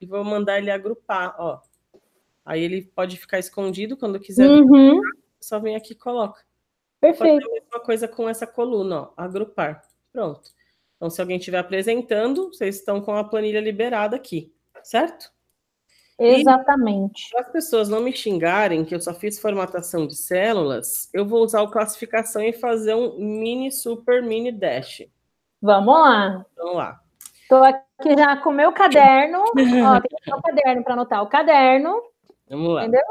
e vou mandar ele agrupar, ó. Aí ele pode ficar escondido quando quiser. Uhum. Só vem aqui e coloca. Perfeito. Vou a mesma coisa com essa coluna, ó, agrupar. Pronto. Então, se alguém estiver apresentando, vocês estão com a planilha liberada aqui, certo? Exatamente. Para as pessoas não me xingarem que eu só fiz formatação de células, eu vou usar o classificação e fazer um mini, super, mini dash. Vamos lá. Vamos lá. Estou aqui já com o meu caderno. Ó, tem que o caderno para anotar o caderno. Vamos lá. Entendeu?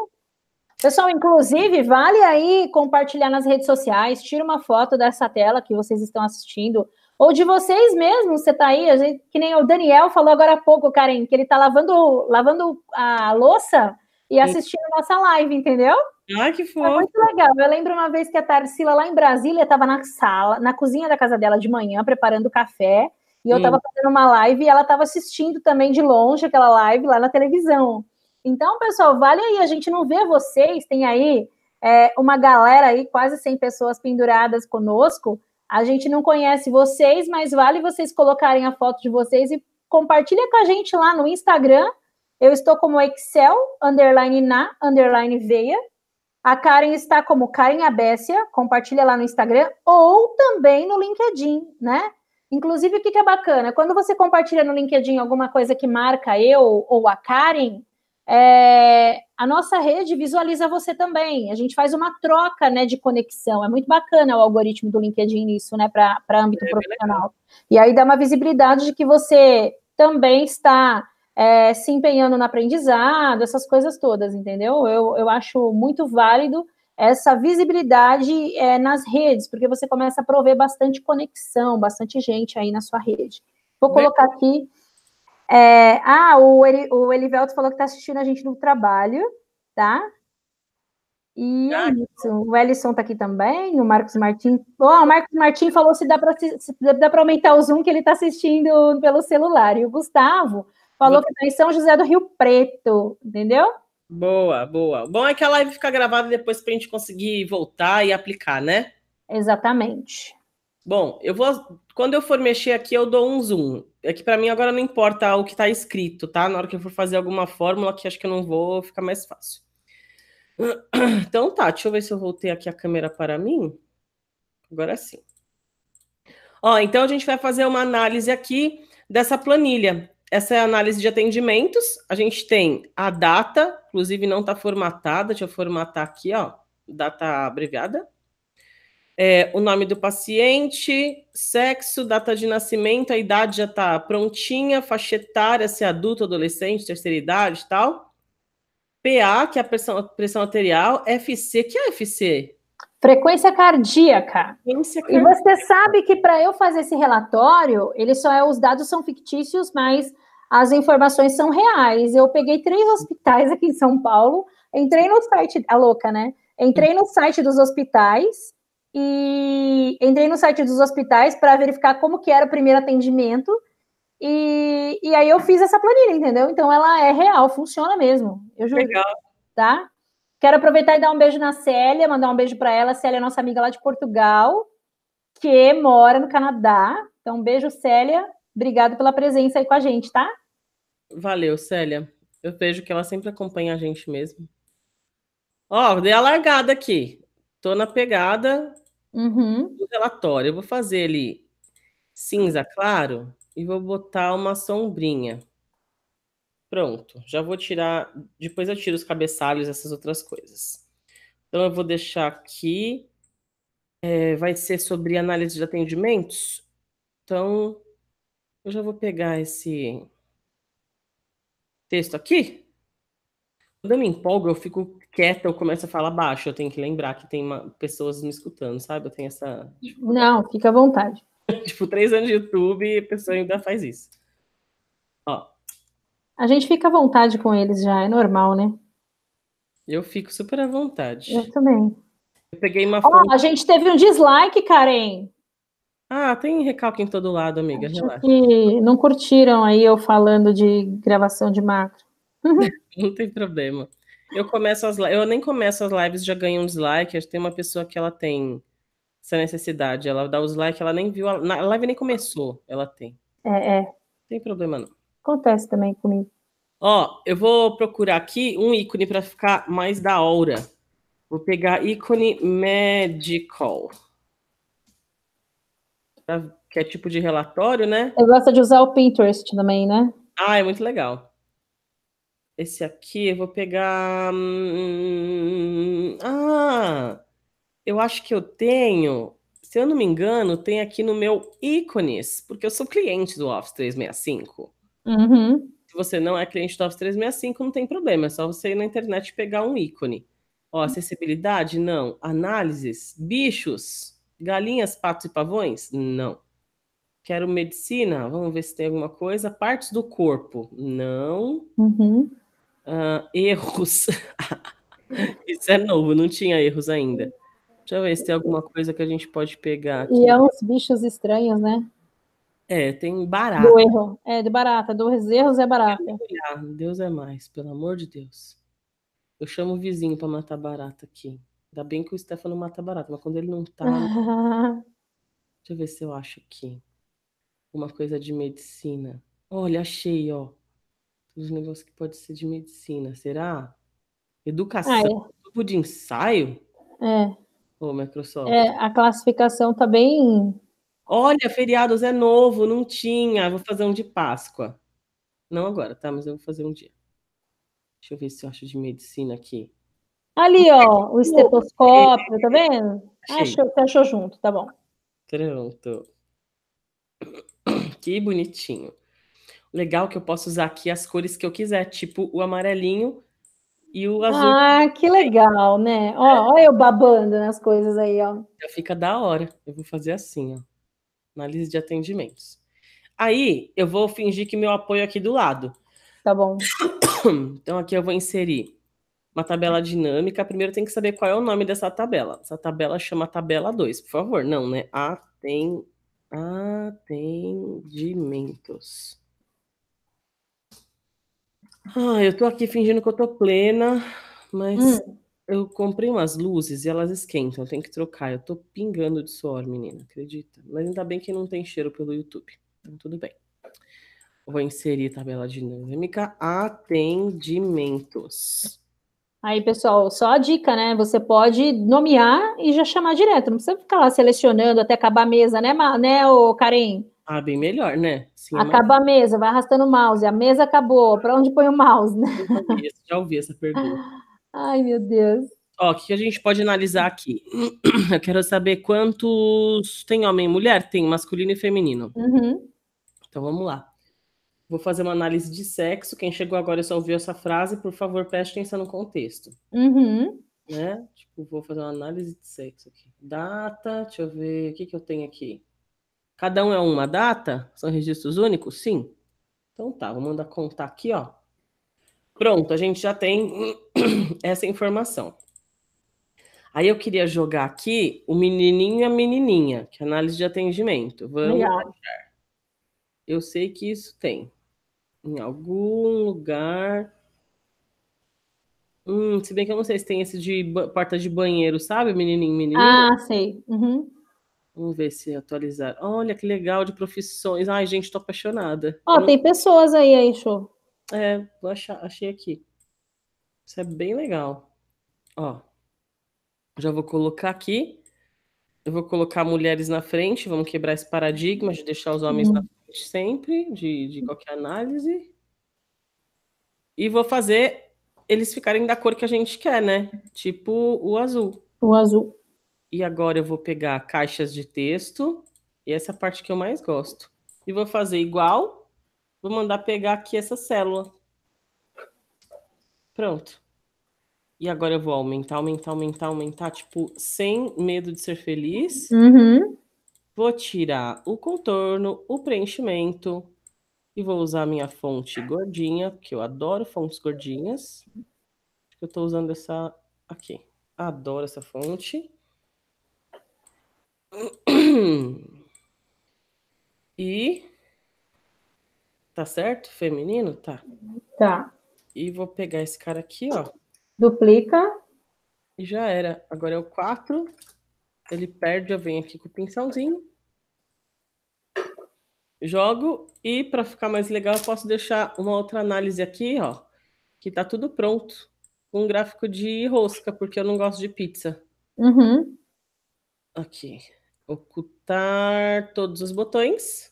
Pessoal, inclusive, vale aí compartilhar nas redes sociais, tira uma foto dessa tela que vocês estão assistindo, ou de vocês mesmos, você tá aí, a gente, que nem o Daniel falou agora há pouco, Karen, que ele tá lavando, lavando a louça e assistindo a nossa live, entendeu? Ah, que foi! É muito legal. Eu lembro uma vez que a Tarsila lá em Brasília estava na sala, na cozinha da casa dela de manhã, preparando café, e eu estava hum. fazendo uma live e ela estava assistindo também de longe aquela live lá na televisão. Então, pessoal, vale aí, a gente não vê vocês, tem aí é, uma galera aí, quase 100 pessoas penduradas conosco. A gente não conhece vocês, mas vale vocês colocarem a foto de vocês e compartilha com a gente lá no Instagram. Eu estou como Excel, underline na, underline veia. A Karen está como Karen Abécia, compartilha lá no Instagram ou também no LinkedIn, né? Inclusive, o que, que é bacana? Quando você compartilha no LinkedIn alguma coisa que marca eu ou a Karen, é, a nossa rede visualiza você também. A gente faz uma troca né, de conexão. É muito bacana o algoritmo do LinkedIn nisso, né? Para âmbito é, profissional. e aí dá uma visibilidade de que você também está é, se empenhando no aprendizado, essas coisas todas, entendeu? Eu, eu acho muito válido essa visibilidade é, nas redes, porque você começa a prover bastante conexão, bastante gente aí na sua rede. Vou colocar aqui. É, ah, o, Eli, o Elivelto falou que está assistindo a gente no trabalho, tá? E é isso. O Ellison está aqui também, o Marcos Martins. Oh, o Marcos Martins falou se dá para aumentar o Zoom que ele está assistindo pelo celular. E o Gustavo falou que está em São José do Rio Preto, entendeu? Boa, boa. O bom é que a live fica gravada depois para a gente conseguir voltar e aplicar, né? Exatamente. Bom, eu vou. Quando eu for mexer aqui, eu dou um zoom. É que para mim agora não importa o que está escrito, tá? Na hora que eu for fazer alguma fórmula, que acho que eu não vou, fica mais fácil. Então tá, deixa eu ver se eu voltei aqui a câmera para mim. Agora sim. Ó, então a gente vai fazer uma análise aqui dessa planilha essa é a análise de atendimentos. A gente tem a data, inclusive não está formatada, deixa eu formatar aqui, ó, data abreviada. É, o nome do paciente, sexo, data de nascimento, a idade já está prontinha, faixa etária, se é adulto, adolescente, terceira idade e tal. PA, que é a pressão, pressão arterial, FC, que é FC? Frequência cardíaca. Frequência cardíaca. E você sabe que para eu fazer esse relatório, ele só é os dados são fictícios, mas as informações são reais. Eu peguei três hospitais aqui em São Paulo, entrei no site, a louca, né? Entrei no site dos hospitais e entrei no site dos hospitais para verificar como que era o primeiro atendimento. E, e aí eu fiz essa planilha, entendeu? Então ela é real, funciona mesmo. Eu juro. Legal. Tá? Quero aproveitar e dar um beijo na Célia, mandar um beijo para ela. Célia é nossa amiga lá de Portugal, que mora no Canadá. Então, um beijo, Célia. Obrigado pela presença aí com a gente, tá? Valeu, Célia. Eu vejo que ela sempre acompanha a gente mesmo. Ó, dei a largada aqui. Tô na pegada uhum. do relatório. Eu vou fazer ele cinza claro e vou botar uma sombrinha. Pronto, já vou tirar. Depois eu tiro os cabeçalhos e essas outras coisas. Então eu vou deixar aqui. É, vai ser sobre análise de atendimentos. Então, eu já vou pegar esse texto aqui. Quando eu me empolgo, eu fico quieta, eu começo a falar baixo. Eu tenho que lembrar que tem uma, pessoas me escutando, sabe? Eu tenho essa. Não, fica à vontade. tipo, três anos de YouTube e a pessoa ainda faz isso. A gente fica à vontade com eles já, é normal, né? Eu fico super à vontade. Eu também. Eu peguei uma oh, A gente teve um dislike, Karen. Ah, tem recalque em todo lado, amiga. Acho relaxa. Que não curtiram aí eu falando de gravação de macro. não tem problema. Eu começo as eu nem começo as lives, já ganho um dislike. Tem uma pessoa que ela tem essa necessidade. Ela dá os likes, ela nem viu. A, a live nem começou. Ela tem. É, é. Não tem problema, não. Acontece também comigo. Ó, eu vou procurar aqui um ícone para ficar mais da hora. Vou pegar ícone medical. Que é tipo de relatório, né? Eu gosto de usar o Pinterest também, né? Ah, é muito legal. Esse aqui eu vou pegar. Hum, ah! Eu acho que eu tenho. Se eu não me engano, tem aqui no meu ícones, porque eu sou cliente do Office 365. Uhum. Se você não é cliente do Office 365, não tem problema, é só você ir na internet e pegar um ícone. Ó, uhum. acessibilidade? Não. Análises? Bichos? Galinhas, patos e pavões? Não. Quero medicina? Vamos ver se tem alguma coisa. Partes do corpo? Não. Uhum. Uh, erros. Isso é novo, não tinha erros ainda. Deixa eu ver se tem alguma coisa que a gente pode pegar. Aqui. E é uns bichos estranhos, né? É, tem barata. Do erro. É, de barata. Dois erros é barata. Deus é mais, pelo amor de Deus. Eu chamo o vizinho para matar barata aqui. Ainda bem que o Stefano mata barata, mas quando ele não tá. Deixa eu ver se eu acho aqui. Uma coisa de medicina. Olha, achei, ó. Os negócios que pode ser de medicina. Será? Educação, ah, é. grupo de ensaio? É. Ô, Microsoft. É, a classificação tá bem Olha, feriados é novo, não tinha. Vou fazer um de Páscoa. Não agora, tá? Mas eu vou fazer um dia. Deixa eu ver se eu acho de medicina aqui. Ali, ó, o estetoscópio, tá vendo? Acho, Achou, você achou junto, tá bom. Pronto. Que bonitinho. Legal que eu posso usar aqui as cores que eu quiser, tipo o amarelinho e o azul. Ah, que legal, né? Ó, é. eu babando nas coisas aí, ó. Já fica da hora. Eu vou fazer assim, ó. Análise de atendimentos. Aí eu vou fingir que meu apoio é aqui do lado. Tá bom. Então aqui eu vou inserir uma tabela dinâmica. Primeiro tem que saber qual é o nome dessa tabela. Essa tabela chama tabela 2, por favor. Não, né? Aten... Atendimentos. Ah, eu tô aqui fingindo que eu tô plena, mas. Hum. Eu comprei umas luzes e elas esquentam, eu tenho que trocar. Eu tô pingando de suor, menina, acredita? Mas ainda bem que não tem cheiro pelo YouTube. Então tudo bem. Vou inserir tabela dinâmica, atendimentos. Aí, pessoal, só a dica, né? Você pode nomear e já chamar direto. Não precisa ficar lá selecionando até acabar a mesa, né, né ô Karen? Ah, bem melhor, né? Sim, é Acaba mas... a mesa, vai arrastando o mouse. A mesa acabou. Para onde põe o mouse, né? Já ouvi, já ouvi essa pergunta. Ai, meu Deus. Ó, o que a gente pode analisar aqui? Eu quero saber quantos tem homem e mulher, tem masculino e feminino. Uhum. Então vamos lá. Vou fazer uma análise de sexo. Quem chegou agora e só ouviu essa frase, por favor, preste atenção no contexto. Uhum. Né? Tipo, vou fazer uma análise de sexo aqui. Data, deixa eu ver, o que, que eu tenho aqui? Cada um é uma data? São registros únicos? Sim. Então tá, vou mandar contar aqui, ó. Pronto, a gente já tem essa informação. Aí eu queria jogar aqui o menininho e a menininha, que é análise de atendimento. Vamos Obrigado. Eu sei que isso tem. Em algum lugar. Hum, se bem que eu não sei se tem esse de porta de banheiro, sabe? Menininho, menininha. Ah, sei. Uhum. Vamos ver se atualizar. Olha que legal de profissões. Ai, gente, tô apaixonada. Ó, oh, tem pessoas aí, aí, show. É, vou achar, achei aqui. Isso é bem legal. Ó, já vou colocar aqui. Eu vou colocar mulheres na frente, vamos quebrar esse paradigma de deixar os homens na frente sempre, de, de qualquer análise. E vou fazer eles ficarem da cor que a gente quer, né? Tipo o azul. O azul. E agora eu vou pegar caixas de texto, e essa é a parte que eu mais gosto. E vou fazer igual Vou mandar pegar aqui essa célula. Pronto. E agora eu vou aumentar, aumentar, aumentar, aumentar, tipo, sem medo de ser feliz. Uhum. Vou tirar o contorno, o preenchimento. E vou usar a minha fonte gordinha, porque eu adoro fontes gordinhas. Eu estou usando essa aqui. Adoro essa fonte. E Tá certo? Feminino? Tá. Tá. E vou pegar esse cara aqui, ó. Duplica. E já era. Agora é o 4. Ele perde, eu venho aqui com o pincelzinho. Jogo. E para ficar mais legal, eu posso deixar uma outra análise aqui, ó. Que tá tudo pronto. Um gráfico de rosca, porque eu não gosto de pizza. Uhum. Aqui. Ocultar todos os botões.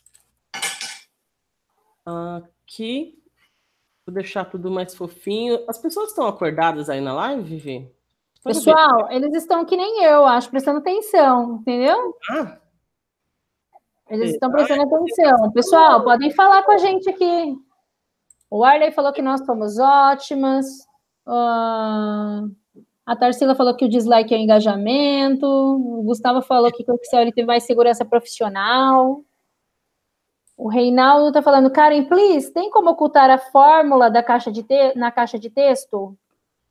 Aqui. Vou deixar tudo mais fofinho. As pessoas estão acordadas aí na live, Vivi? Pessoal, eles estão que nem eu, acho, prestando atenção, entendeu? Ah. Eles estão prestando atenção. Pessoal, podem falar com a gente aqui. O Arley falou que nós somos ótimas. Uh, a Tarsila falou que o dislike é o engajamento. O Gustavo falou que o XLT mais segurança profissional. O Reinaldo está falando, Karen, please, tem como ocultar a fórmula da caixa de te... na caixa de texto?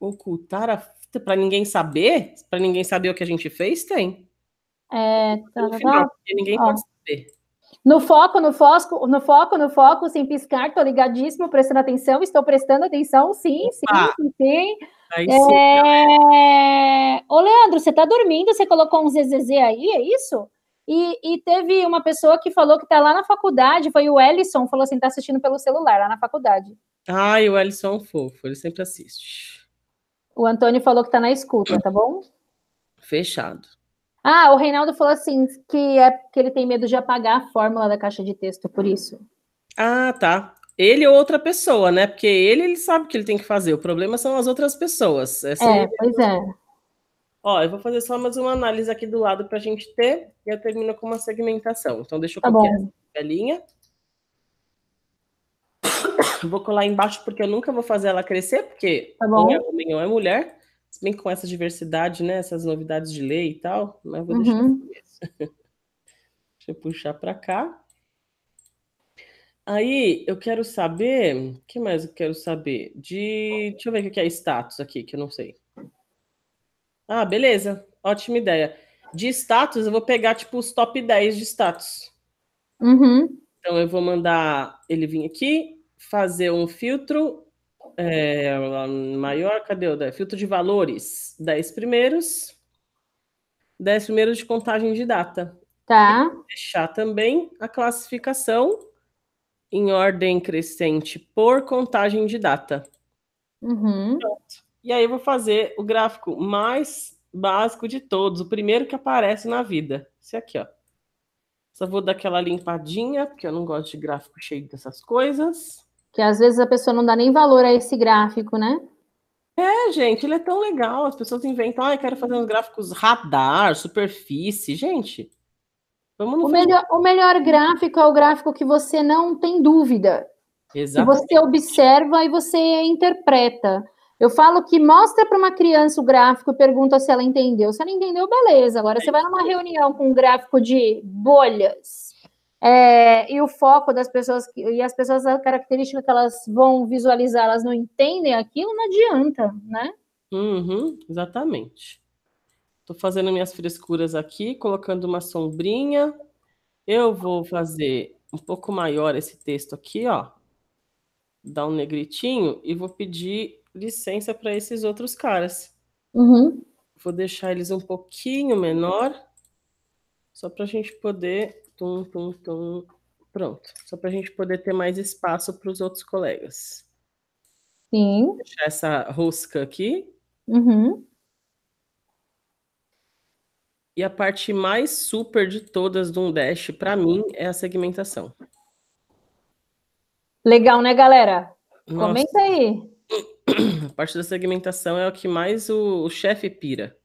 Ocultar a para ninguém saber? Para ninguém saber o que a gente fez, tem. É, tá no final, ninguém pode saber. No foco, no foco, no foco, no foco, sem piscar, tô ligadíssimo, prestando atenção, estou prestando atenção, sim, Opa. sim, sim, Aí é... sim. É... Ô, Leandro, você tá dormindo, você colocou um ZZZ aí, é isso? E, e, teve uma pessoa que falou que está lá na faculdade, foi o Ellison, falou assim: está assistindo pelo celular lá na faculdade. Ai, o Ellison é um fofo, ele sempre assiste. O Antônio falou que está na escuta, tá bom? Fechado. Ah, o Reinaldo falou assim que é que ele tem medo de apagar a fórmula da caixa de texto, por isso. Ah, tá. Ele ou é outra pessoa, né? Porque ele, ele sabe o que ele tem que fazer. O problema são as outras pessoas. Essa é, é pois é. Ó, eu vou fazer só mais uma análise aqui do lado para a gente ter, e eu termino com uma segmentação. Então, deixa eu tá copiar a linha. Vou colar embaixo porque eu nunca vou fazer ela crescer, porque tá bom. é homem ou é mulher. Se bem que com essa diversidade, né? Essas novidades de lei e tal, mas vou deixar uhum. deixa eu puxar para cá. Aí eu quero saber. O que mais eu quero saber? De. Deixa eu ver o que é status aqui, que eu não sei. Ah, beleza. Ótima ideia. De status, eu vou pegar, tipo, os top 10 de status. Uhum. Então, eu vou mandar ele vir aqui, fazer um filtro é, maior, cadê o filtro de valores? 10 primeiros. 10 primeiros de contagem de data. Tá. Deixar também a classificação em ordem crescente por contagem de data. Uhum. Pronto. E aí eu vou fazer o gráfico mais básico de todos, o primeiro que aparece na vida. Esse aqui, ó. Só vou dar aquela limpadinha, porque eu não gosto de gráfico cheio dessas coisas. Que às vezes a pessoa não dá nem valor a esse gráfico, né? É, gente, ele é tão legal. As pessoas inventam, ah, eu quero fazer uns gráficos radar, superfície. Gente, vamos no o melhor, o melhor gráfico é o gráfico que você não tem dúvida. Exatamente. Que você observa e você interpreta. Eu falo que mostra para uma criança o gráfico e pergunta se ela entendeu. Se ela entendeu, beleza. Agora você vai numa reunião com um gráfico de bolhas é, e o foco das pessoas e as pessoas a característica que elas vão visualizar, elas não entendem aquilo, não adianta, né? Uhum, exatamente. Estou fazendo minhas frescuras aqui, colocando uma sombrinha. Eu vou fazer um pouco maior esse texto aqui, ó. Dar um negritinho e vou pedir licença para esses outros caras. Uhum. Vou deixar eles um pouquinho menor, só para a gente poder. Tum, tum, tum. Pronto. Só para a gente poder ter mais espaço para os outros colegas. Sim. Vou deixar essa rosca aqui. Uhum. E a parte mais super de todas do Undash, para mim, é a segmentação. Legal, né, galera? Nossa. Comenta aí a parte da segmentação é o que mais o, o chefe pira.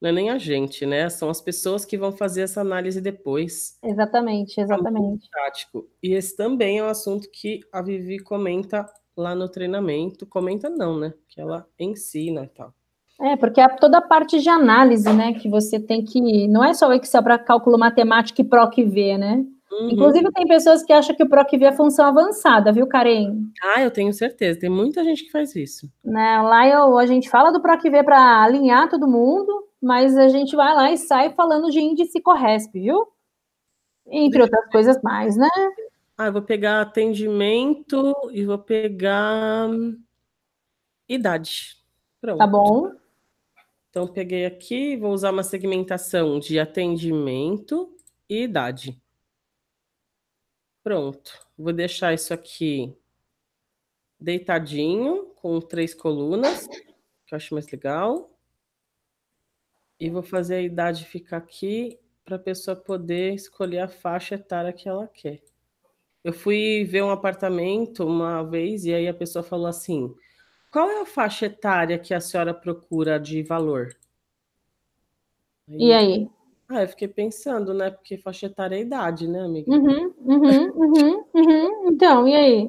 Não é nem a gente, né? São as pessoas que vão fazer essa análise depois. Exatamente, é exatamente. prático. E esse também é um assunto que a Vivi comenta lá no treinamento. Comenta não, né? Que ela ensina e tal. É, porque é toda a parte de análise, né? Que você tem que. Não é só o Excel para cálculo matemático e PROC V, né? Uhum. Inclusive, tem pessoas que acham que o PROCV é função avançada, viu, Karen? Ah, eu tenho certeza. Tem muita gente que faz isso. Né? Lá eu, é a gente fala do PROCV para alinhar todo mundo, mas a gente vai lá e sai falando de índice Corresp, viu? Entre Deixa outras coisas mais, né? Ah, eu vou pegar atendimento e vou pegar hum, idade. Pronto. Tá bom. Então, peguei aqui, vou usar uma segmentação de atendimento e idade. Pronto, vou deixar isso aqui deitadinho, com três colunas, que eu acho mais legal. E vou fazer a idade ficar aqui para a pessoa poder escolher a faixa etária que ela quer. Eu fui ver um apartamento uma vez e aí a pessoa falou assim: qual é a faixa etária que a senhora procura de valor? Aí, e aí? Ah, fiquei pensando, né? Porque faixa etária é idade, né, amiga? Uhum, uhum, uhum, uhum. então, e aí?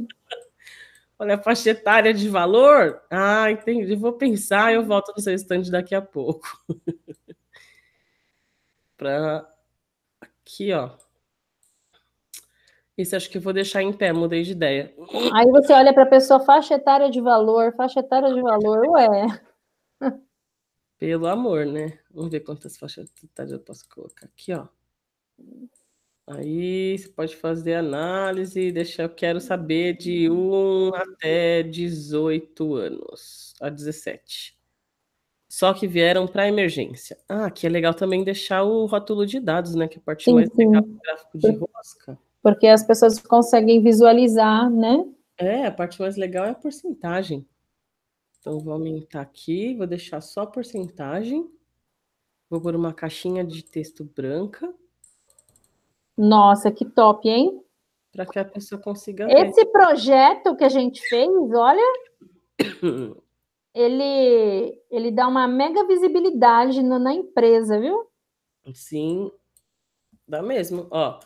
Olha, faixa etária de valor? Ah, entendi. Vou pensar, eu volto no seu stand daqui a pouco. Pra aqui, ó. Isso acho que vou deixar em pé, mudei de ideia. Aí você olha para a pessoa, faixa etária de valor, faixa etária de valor, ué. Pelo amor, né? Vamos ver quantas faixas de idade eu posso colocar aqui, ó. Aí você pode fazer análise, deixar, eu quero saber de 1 até 18 anos, a 17. Só que vieram para emergência. Ah, que é legal também deixar o rótulo de dados, né? Que é a parte sim, mais legal do gráfico de rosca. Porque as pessoas conseguem visualizar, né? É, a parte mais legal é a porcentagem. Então, vou aumentar aqui, vou deixar só porcentagem. Vou pôr uma caixinha de texto branca. Nossa, que top, hein? Para que a pessoa consiga ver. Esse projeto que a gente fez, olha, ele, ele dá uma mega visibilidade no, na empresa, viu? Sim, dá mesmo. Ó,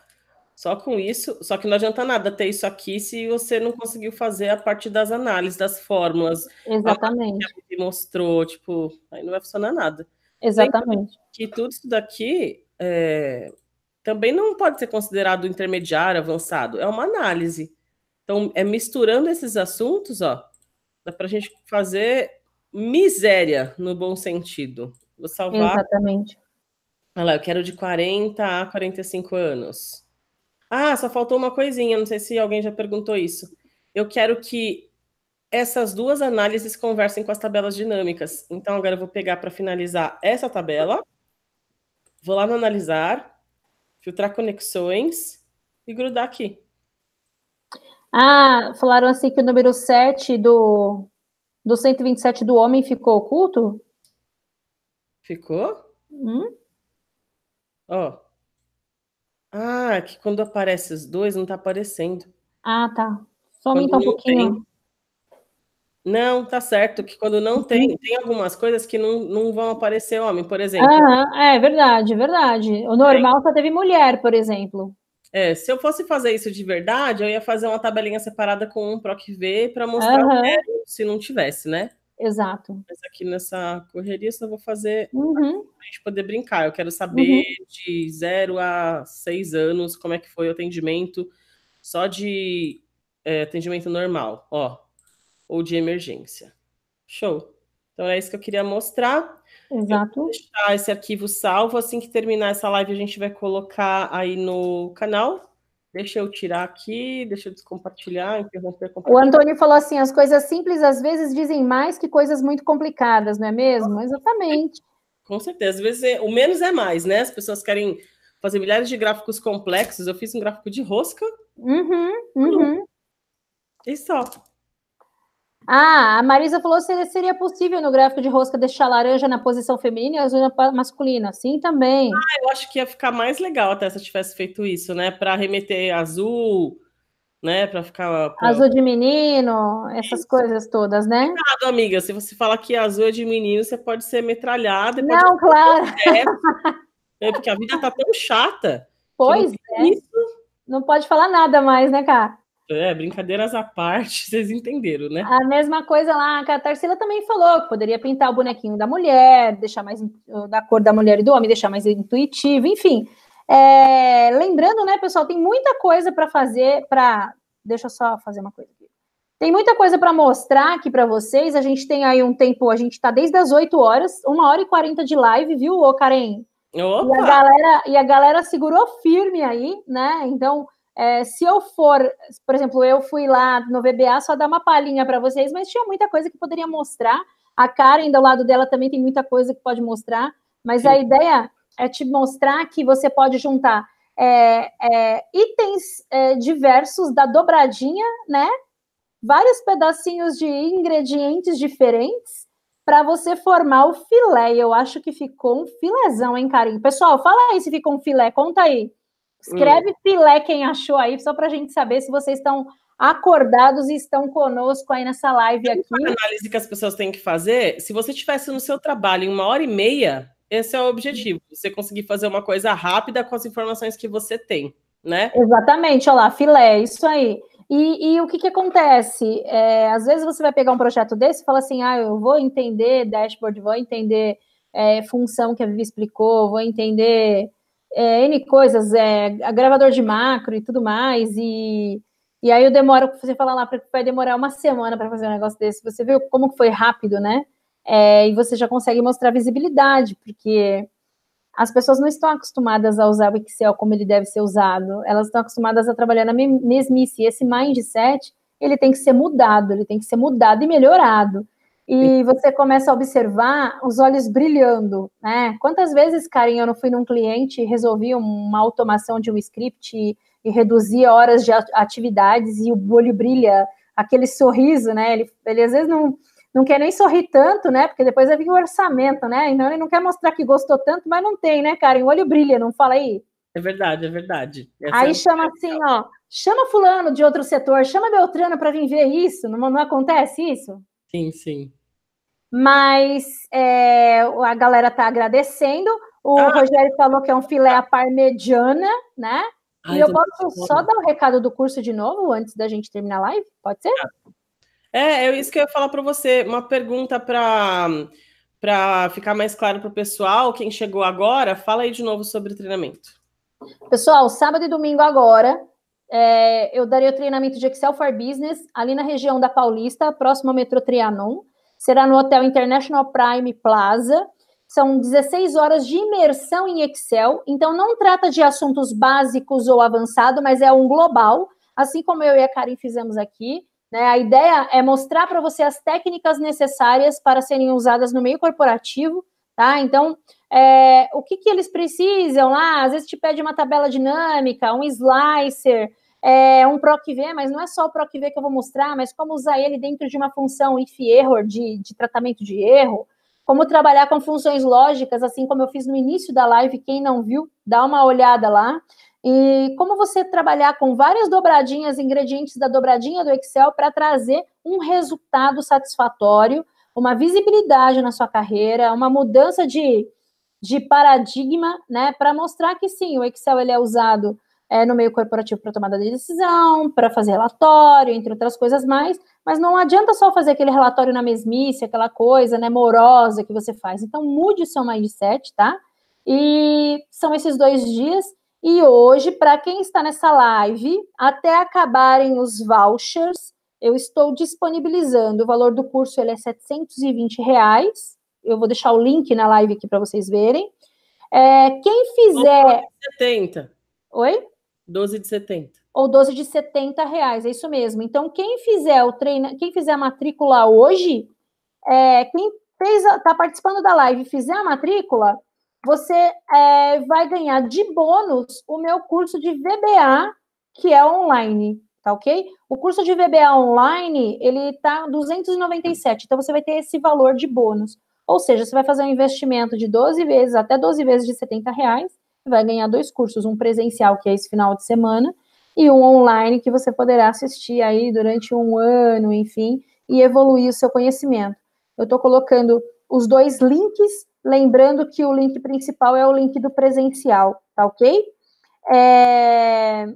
só com isso, só que não adianta nada ter isso aqui se você não conseguiu fazer a parte das análises, das fórmulas. Exatamente. Que mostrou, tipo, aí não vai funcionar nada. Exatamente. Que tudo isso daqui é, também não pode ser considerado intermediário, avançado, é uma análise. Então, é misturando esses assuntos, ó, dá para a gente fazer miséria no bom sentido. Vou salvar. Exatamente. Olha lá, eu quero de 40 a 45 anos. Ah, só faltou uma coisinha, não sei se alguém já perguntou isso. Eu quero que essas duas análises conversem com as tabelas dinâmicas. Então, agora eu vou pegar para finalizar essa tabela, vou lá no analisar, filtrar conexões e grudar aqui. Ah, falaram assim que o número 7 do, do 127 do homem ficou oculto? Ficou? Hum? Ó. Oh. Ah, é que quando aparece os dois, não tá aparecendo. Ah, tá. Só aumenta um pouquinho. Tem. Não, tá certo, que quando não tem, tem algumas coisas que não, não vão aparecer homem, por exemplo. Ah, é verdade, verdade. O normal só teve mulher, por exemplo. É, se eu fosse fazer isso de verdade, eu ia fazer uma tabelinha separada com um PROC V para mostrar uhum. o que se não tivesse, né? Exato. Mas aqui nessa correria, só vou fazer uhum. a gente poder brincar. Eu quero saber uhum. de 0 a 6 anos como é que foi o atendimento, só de é, atendimento normal, ó, ou de emergência. Show. Então é isso que eu queria mostrar. Exato. deixar esse arquivo salvo. Assim que terminar essa live, a gente vai colocar aí no canal Deixa eu tirar aqui, deixa eu descompartilhar, interromper. O Antônio falou assim: as coisas simples às vezes dizem mais que coisas muito complicadas, não é mesmo? Com Exatamente. Com certeza. Às vezes é, o menos é mais, né? As pessoas querem fazer milhares de gráficos complexos. Eu fiz um gráfico de rosca. Uhum, uhum. E só. Ah, a Marisa falou se seria possível no gráfico de rosca deixar laranja na posição feminina e azul na masculina. Sim, também. Ah, eu acho que ia ficar mais legal até se tivesse feito isso, né? Para remeter azul, né? Para ficar. Pra... Azul de menino, essas isso. coisas todas, né? Claro, amiga. Se você fala que azul é de menino, você pode ser metralhada. Pode não, claro. É, porque a vida tá tão chata. Pois não é. Isso. Não pode falar nada mais, né, cara? É, brincadeiras à parte, vocês entenderam, né? A mesma coisa lá que a Tarsila também falou, que poderia pintar o bonequinho da mulher, deixar mais da cor da mulher e do homem, deixar mais intuitivo, enfim. É, lembrando, né, pessoal, tem muita coisa para fazer para. Deixa eu só fazer uma coisa aqui. Tem muita coisa para mostrar aqui para vocês. A gente tem aí um tempo, a gente está desde as 8 horas, 1 hora e 40 de live, viu, ô Karen? Opa! E a galera, e a galera segurou firme aí, né? Então, é, se eu for, por exemplo, eu fui lá no VBA só dar uma palhinha para vocês, mas tinha muita coisa que poderia mostrar. A Karen, do lado dela, também tem muita coisa que pode mostrar, mas Sim. a ideia é te mostrar que você pode juntar é, é, itens é, diversos da dobradinha, né? Vários pedacinhos de ingredientes diferentes para você formar o filé. Eu acho que ficou um filézão, hein, Karen? Pessoal, fala aí se ficou um filé, conta aí. Escreve hum. filé quem achou aí, só para a gente saber se vocês estão acordados e estão conosco aí nessa live aqui. Uma análise que as pessoas têm que fazer, se você tivesse no seu trabalho em uma hora e meia, esse é o objetivo, você conseguir fazer uma coisa rápida com as informações que você tem, né? Exatamente, olha lá, filé, isso aí. E, e o que, que acontece? É, às vezes você vai pegar um projeto desse e fala assim, ah, eu vou entender dashboard, vou entender é, função que a Vivi explicou, vou entender é, N coisas, é, gravador de macro e tudo mais, e, e aí eu demoro, você fala lá, vai demorar uma semana para fazer um negócio desse, você viu como foi rápido, né? É, e você já consegue mostrar visibilidade, porque as pessoas não estão acostumadas a usar o Excel como ele deve ser usado, elas estão acostumadas a trabalhar na mesmice, e esse mindset, ele tem que ser mudado, ele tem que ser mudado e melhorado, e você começa a observar os olhos brilhando, né? Quantas vezes, Karen, eu não fui num cliente e resolvi uma automação de um script e, e reduzia horas de atividades e o olho brilha, aquele sorriso, né? Ele, ele às vezes não, não quer nem sorrir tanto, né? Porque depois vai vir o orçamento, né? Então ele não quer mostrar que gostou tanto, mas não tem, né, Karen? O olho brilha, não fala aí. É verdade, é verdade. Essa aí é chama assim, ó, chama fulano de outro setor, chama Beltrano para vir ver isso. Não, não acontece isso? Sim, sim mas é, a galera tá agradecendo. O ah, Rogério falou que é um filé à parmegiana, né? Ai, e eu posso só dar o um recado do curso de novo antes da gente terminar a live? Pode ser? É, é isso que eu ia falar para você. Uma pergunta para para ficar mais claro para o pessoal, quem chegou agora, fala aí de novo sobre treinamento. Pessoal, sábado e domingo agora, é, eu darei o treinamento de Excel for Business ali na região da Paulista, próximo ao metrô Trianon será no Hotel International Prime Plaza. São 16 horas de imersão em Excel. Então, não trata de assuntos básicos ou avançado, mas é um global, assim como eu e a Karen fizemos aqui. Né? A ideia é mostrar para você as técnicas necessárias para serem usadas no meio corporativo, tá? Então, é, o que, que eles precisam lá? Ah, às vezes te pede uma tabela dinâmica, um slicer, é, um PROC-V, mas não é só o PROC-V que eu vou mostrar, mas como usar ele dentro de uma função if error, de, de tratamento de erro, como trabalhar com funções lógicas, assim como eu fiz no início da live, quem não viu, dá uma olhada lá. E como você trabalhar com várias dobradinhas, ingredientes da dobradinha do Excel para trazer um resultado satisfatório, uma visibilidade na sua carreira, uma mudança de, de paradigma, né, para mostrar que sim, o Excel ele é usado é, no meio corporativo para tomada de decisão, para fazer relatório, entre outras coisas mais, mas não adianta só fazer aquele relatório na mesmice, aquela coisa, né, morosa que você faz. Então, mude o seu mindset, tá? E são esses dois dias. E hoje, para quem está nessa live, até acabarem os vouchers, eu estou disponibilizando. O valor do curso ele é 720 reais. Eu vou deixar o link na live aqui para vocês verem. É, quem fizer. 70. Oi? 12 de 70. Ou 12 de 70 reais, é isso mesmo. Então, quem fizer o treino, quem fizer a matrícula hoje, é, quem está participando da live e fizer a matrícula, você é, vai ganhar de bônus o meu curso de VBA, que é online, tá ok? O curso de VBA online, ele tá 297, então você vai ter esse valor de bônus. Ou seja, você vai fazer um investimento de 12 vezes, até 12 vezes de 70 reais, vai ganhar dois cursos, um presencial, que é esse final de semana, e um online que você poderá assistir aí durante um ano, enfim, e evoluir o seu conhecimento. Eu estou colocando os dois links, lembrando que o link principal é o link do presencial, tá ok? É...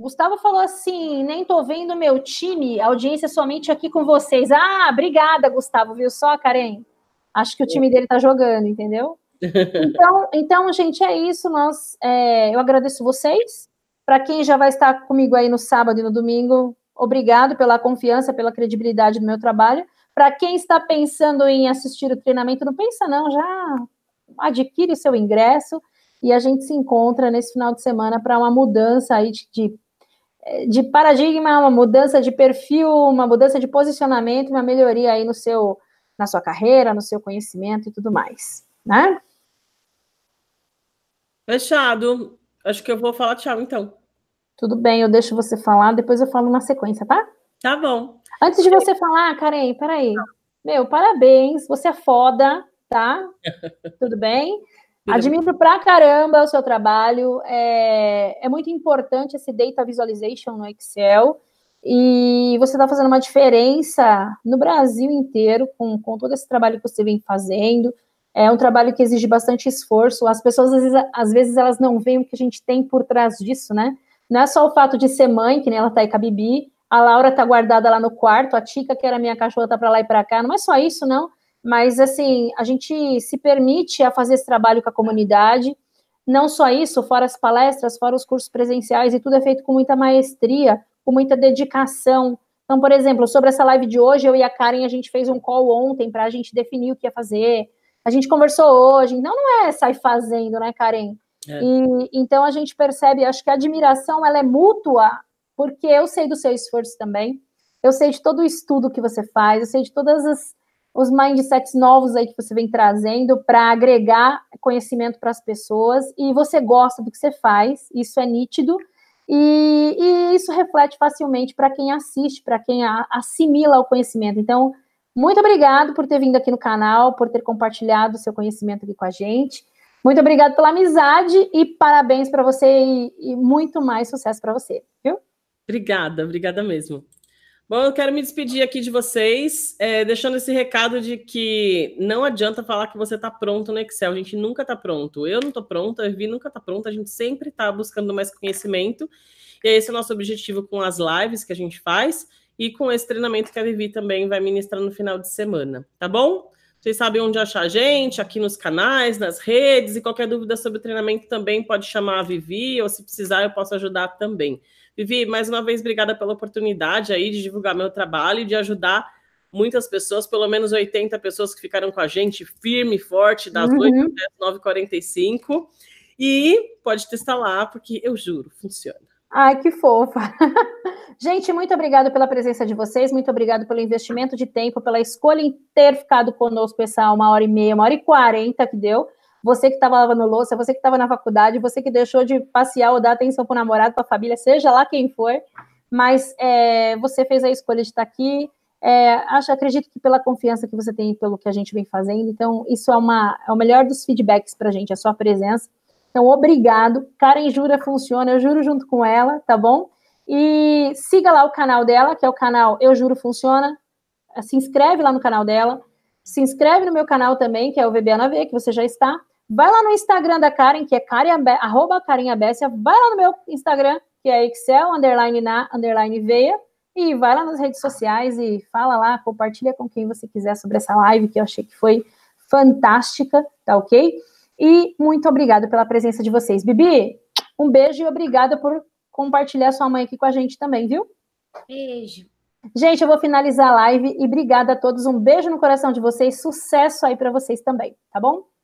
Gustavo falou assim: nem tô vendo meu time, audiência somente aqui com vocês. Ah, obrigada, Gustavo, viu só, Karen? Acho que o time dele tá jogando, entendeu? Então, então gente, é isso. Nós, é, eu agradeço vocês. Para quem já vai estar comigo aí no sábado e no domingo, obrigado pela confiança, pela credibilidade do meu trabalho. Para quem está pensando em assistir o treinamento, não pensa não, já adquire seu ingresso e a gente se encontra nesse final de semana para uma mudança aí de, de de paradigma, uma mudança de perfil, uma mudança de posicionamento, uma melhoria aí no seu, na sua carreira, no seu conhecimento e tudo mais, né? Fechado. Acho que eu vou falar tchau, então. Tudo bem, eu deixo você falar, depois eu falo na sequência, tá? Tá bom. Antes de você falar, Karen, peraí. Meu, parabéns, você é foda, tá? Tudo bem? Admiro pra caramba o seu trabalho. É, é muito importante esse data visualization no Excel. E você está fazendo uma diferença no Brasil inteiro com, com todo esse trabalho que você vem fazendo. É um trabalho que exige bastante esforço. As pessoas, às vezes, às vezes elas não veem o que a gente tem por trás disso, né? Não é só o fato de ser mãe, que nem ela tá aí com a Bibi, a Laura tá guardada lá no quarto, a Tica, que era minha cachorra, tá para lá e para cá. Não é só isso, não. Mas, assim, a gente se permite a fazer esse trabalho com a comunidade. Não só isso, fora as palestras, fora os cursos presenciais, e tudo é feito com muita maestria, com muita dedicação. Então, por exemplo, sobre essa live de hoje, eu e a Karen, a gente fez um call ontem para a gente definir o que ia fazer, a gente conversou hoje, então não é sai fazendo, né, Karen? É. E, então a gente percebe, acho que a admiração ela é mútua, porque eu sei do seu esforço também, eu sei de todo o estudo que você faz, eu sei de todas as os mindsets novos aí que você vem trazendo para agregar conhecimento para as pessoas e você gosta do que você faz, isso é nítido. E, e isso reflete facilmente para quem assiste, para quem a, assimila o conhecimento. Então, muito obrigado por ter vindo aqui no canal, por ter compartilhado o seu conhecimento aqui com a gente. Muito obrigado pela amizade e parabéns para você e, e muito mais sucesso para você, viu? Obrigada, obrigada mesmo. Bom, eu quero me despedir aqui de vocês, é, deixando esse recado de que não adianta falar que você está pronto no Excel. A gente nunca está pronto. Eu não estou pronta, a Evi nunca está pronta. A gente sempre está buscando mais conhecimento. E é esse é o nosso objetivo com as lives que a gente faz e com esse treinamento que a Vivi também vai ministrar no final de semana, tá bom? Vocês sabem onde achar a gente, aqui nos canais, nas redes, e qualquer dúvida sobre o treinamento também pode chamar a Vivi, ou se precisar eu posso ajudar também. Vivi, mais uma vez, obrigada pela oportunidade aí de divulgar meu trabalho e de ajudar muitas pessoas, pelo menos 80 pessoas que ficaram com a gente firme e forte das uhum. 8 às 9h45. E pode testar lá, porque eu juro, funciona. Ai, que fofa. Gente, muito obrigado pela presença de vocês, muito obrigado pelo investimento de tempo, pela escolha em ter ficado conosco essa uma hora e meia, uma hora e quarenta que deu. Você que estava lavando louça, você que estava na faculdade, você que deixou de passear ou dar atenção para o namorado, para a família, seja lá quem for, mas é, você fez a escolha de estar tá aqui. É, acho, acredito que pela confiança que você tem pelo que a gente vem fazendo, então isso é, uma, é o melhor dos feedbacks para a gente, é a sua presença. Então, obrigado. Karen Jura funciona, eu juro junto com ela, tá bom? E siga lá o canal dela, que é o canal Eu Juro Funciona. Se inscreve lá no canal dela. Se inscreve no meu canal também, que é o VBA que você já está. Vai lá no Instagram da Karen, que é Karen, Vai lá no meu Instagram, que é Excel, underline na, underline veia. E vai lá nas redes sociais e fala lá, compartilha com quem você quiser sobre essa live, que eu achei que foi fantástica, tá ok? E muito obrigada pela presença de vocês. Bibi, um beijo e obrigada por compartilhar sua mãe aqui com a gente também, viu? Beijo. Gente, eu vou finalizar a live e obrigada a todos. Um beijo no coração de vocês, sucesso aí para vocês também, tá bom?